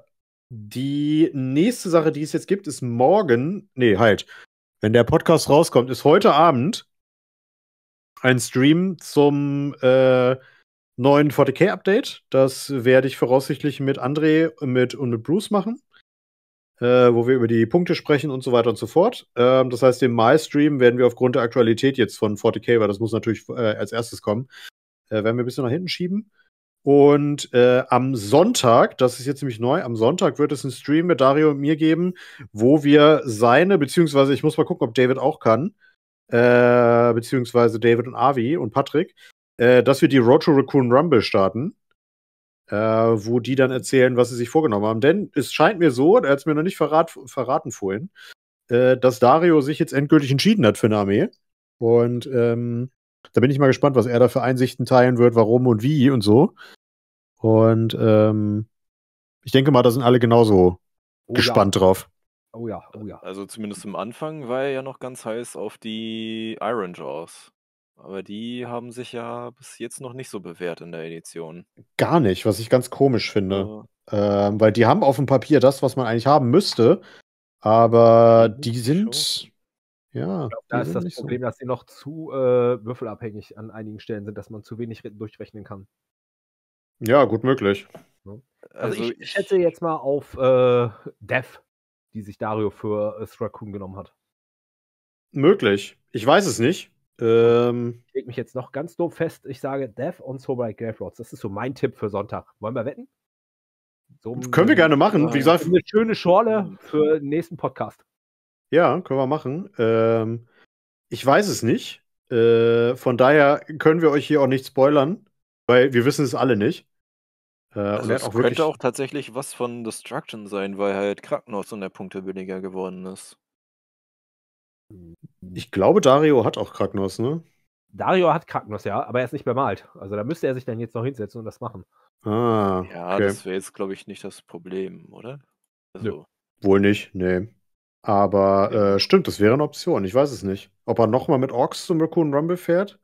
die nächste Sache, die es jetzt gibt, ist morgen. Nee, halt. Wenn der Podcast rauskommt, ist heute Abend ein Stream zum äh, neuen 40k-Update. Das werde ich voraussichtlich mit André mit, und mit Bruce machen äh, wo wir über die Punkte sprechen und so weiter und so fort. Ähm, das heißt, den Mai-Stream werden wir aufgrund der Aktualität jetzt von 40k, weil das muss natürlich äh, als erstes kommen, äh, werden wir ein bisschen nach hinten schieben. Und äh, am Sonntag, das ist jetzt nämlich neu, am Sonntag wird es einen Stream mit Dario und mir geben, wo wir seine, beziehungsweise ich muss mal gucken, ob David auch kann, äh, beziehungsweise David und Avi und Patrick, äh, dass wir die Road to Raccoon Rumble starten äh, wo die dann erzählen, was sie sich vorgenommen haben. Denn es scheint mir so, er hat es mir noch nicht verrat, verraten vorhin, äh, dass Dario sich jetzt endgültig entschieden hat für eine Armee. Und ähm, da bin ich mal gespannt, was er da für Einsichten teilen wird, warum und wie und so. Und ähm, ich denke mal, da sind alle genauso oh, gespannt ja. drauf. Oh ja, oh ja. Also zumindest am Anfang war er ja noch ganz heiß auf die Iron Jaws. Aber die haben sich ja bis jetzt noch nicht so bewährt in der Edition. Gar nicht, was ich ganz komisch finde. Äh, äh, weil die haben auf dem Papier das, was man eigentlich haben müsste. Aber mhm, die sind. Schon. Ja. Glaub, da ist das Problem, so. dass sie noch zu äh, würfelabhängig an einigen Stellen sind, dass man zu wenig durchrechnen kann. Ja, gut möglich. Also, also ich, ich, schätze jetzt mal auf äh, Dev, die sich Dario für äh, Stracoon genommen hat. Möglich. Ich weiß es nicht. Ähm, ich lege mich jetzt noch ganz doof fest. Ich sage Death on Sobright Gravelords. Das ist so mein Tipp für Sonntag. Wollen wir wetten? So können wir gerne machen. Äh, Wie gesagt, eine schöne Schorle hm. für den nächsten Podcast. Ja, können wir machen. Ähm, ich weiß es nicht. Äh, von daher können wir euch hier auch nicht spoilern, weil wir wissen es alle nicht. Äh, also es auch könnte auch tatsächlich was von Destruction sein, weil halt Kraken aus so der Punkte weniger geworden ist. Ich glaube, Dario hat auch Kragnos, ne? Dario hat Kragnos, ja, aber er ist nicht bemalt. Also da müsste er sich dann jetzt noch hinsetzen und das machen. Ah. Ja, okay. das wäre jetzt, glaube ich, nicht das Problem, oder? Also. Nö. Wohl nicht, nee. Aber äh, stimmt, das wäre eine Option. Ich weiß es nicht. Ob er nochmal mit Orks zum Raccoon Rumble fährt?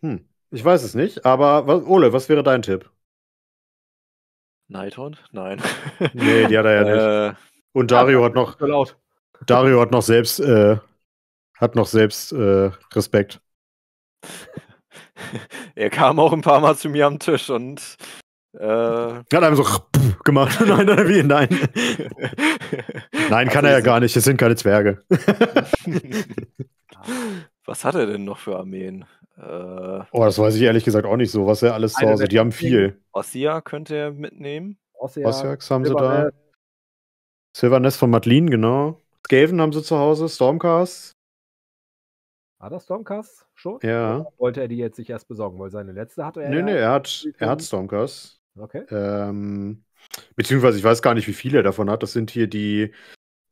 Hm. Ich weiß es nicht, aber was, Ole, was wäre dein Tipp? Nighthorn? Nein. Nee, die hat er ja nicht. Äh, Und Dario ah, hat noch. All Dario hat noch selbst, äh, hat noch selbst äh, Respekt. er kam auch ein paar Mal zu mir am Tisch und äh, hat einem so gemacht. nein, nein, wie, nein. nein, kann also er ja also, gar nicht. Es sind keine Zwerge. Was hat er denn noch für Armeen? Äh, oh, das weiß ich ehrlich gesagt auch nicht so, was er alles zu Hause. Die haben viel. Ossia könnte er mitnehmen. Ossiacs haben Silber sie da. Silvernest von Madeline, genau. Skaven haben sie zu Hause, Stormcast. Hat er Stormcast schon? Ja. Oder wollte er die jetzt sich erst besorgen? Weil seine letzte hatte er. Nee, ja nee, er hat, er hat Stormcast. Okay. Ähm, beziehungsweise ich weiß gar nicht, wie viele er davon hat. Das sind hier die,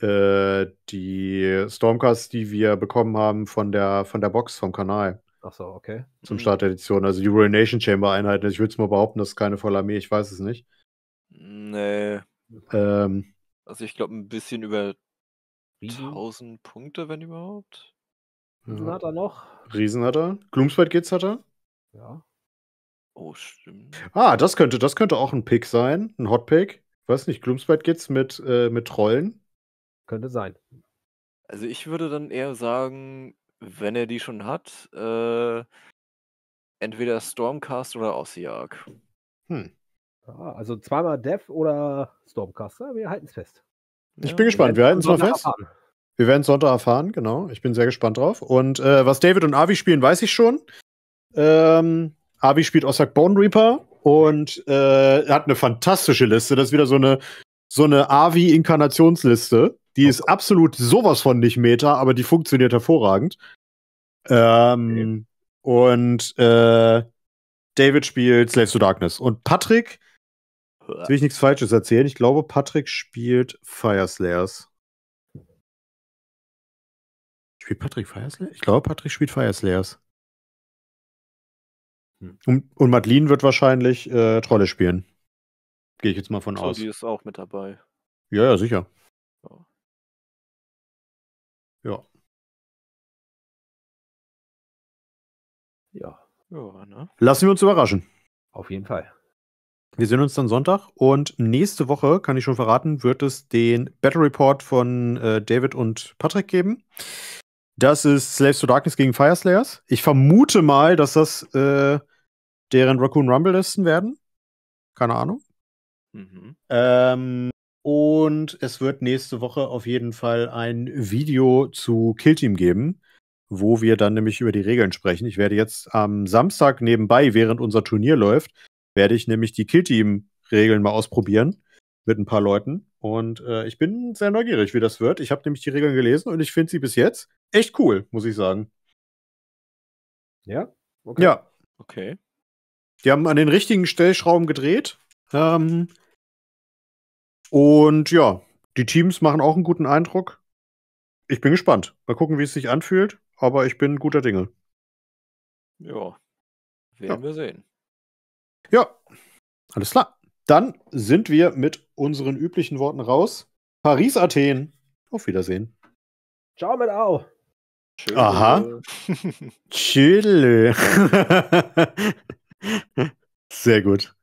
äh, die Stormcasts, die wir bekommen haben von der, von der Box vom Kanal. Ach so, okay. Zum mhm. Start der Edition. Also die Ruination Chamber Einheiten. Ich würde es mal behaupten, das ist keine volle Armee. Ich weiß es nicht. Nee. Ähm, also ich glaube, ein bisschen über 1000 Punkte, wenn überhaupt. Riesen ja. hat er noch. Riesen hat er. Gloomspite Kids hat er. Ja. Oh, stimmt. Ah, das könnte, das könnte auch ein Pick sein. Ein Hotpick. Weiß nicht, Gloomspite Kids mit, äh, mit Trollen. Könnte sein. Also ich würde dann eher sagen, wenn er die schon hat, äh, entweder Stormcast oder Ossiark. Hm. Ah, also zweimal Dev oder Stormcast, wir halten es fest. Ich bin gespannt. Wir halten es mal fest. Erfahren. Wir werden Sonntag erfahren, genau. Ich bin sehr gespannt drauf. Und äh, was David und Avi spielen, weiß ich schon. Ähm, Avi spielt Ossak Bone Reaper und äh, hat eine fantastische Liste. Das ist wieder so eine, so eine Avi-Inkarnationsliste. Die okay. ist absolut sowas von nicht Meta, aber die funktioniert hervorragend. Ähm, okay. Und äh, David spielt Slaves to Darkness. Und Patrick Jetzt will ich nichts Falsches erzählen. Ich glaube, Patrick spielt Fireslayers. Spielt Patrick Fireslayers? Ich glaube, Patrick spielt Fireslayers. Hm. Und, und Madeline wird wahrscheinlich äh, Trolle spielen. Gehe ich jetzt mal von Claudi aus. Die ist auch mit dabei. Ja, ja, sicher. Ja. Ja. Ja, ja ne? Lassen wir uns überraschen. Auf jeden Fall. Wir sehen uns dann Sonntag und nächste Woche, kann ich schon verraten, wird es den Battle Report von äh, David und Patrick geben. Das ist Slaves to Darkness gegen Fireslayers. Ich vermute mal, dass das äh, deren Raccoon Rumble-Listen werden. Keine Ahnung. Mhm. Ähm, und es wird nächste Woche auf jeden Fall ein Video zu Killteam geben wo wir dann nämlich über die Regeln sprechen. Ich werde jetzt am Samstag nebenbei, während unser Turnier läuft, werde ich nämlich die Killteam-Regeln mal ausprobieren mit ein paar Leuten. Und äh, ich bin sehr neugierig, wie das wird. Ich habe nämlich die Regeln gelesen und ich finde sie bis jetzt echt cool, muss ich sagen. Ja? Okay. Ja. Okay. Die haben an den richtigen Stellschrauben gedreht. Ähm, und ja, die Teams machen auch einen guten Eindruck. Ich bin gespannt. Mal gucken, wie es sich anfühlt, aber ich bin guter Dinge. Ja, werden ja. wir sehen. Ja, alles klar. Dann sind wir mit unseren üblichen Worten raus. Paris, Athen. Auf Wiedersehen. Ciao mit Au. Tschö. Aha. Tschüss. Sehr gut.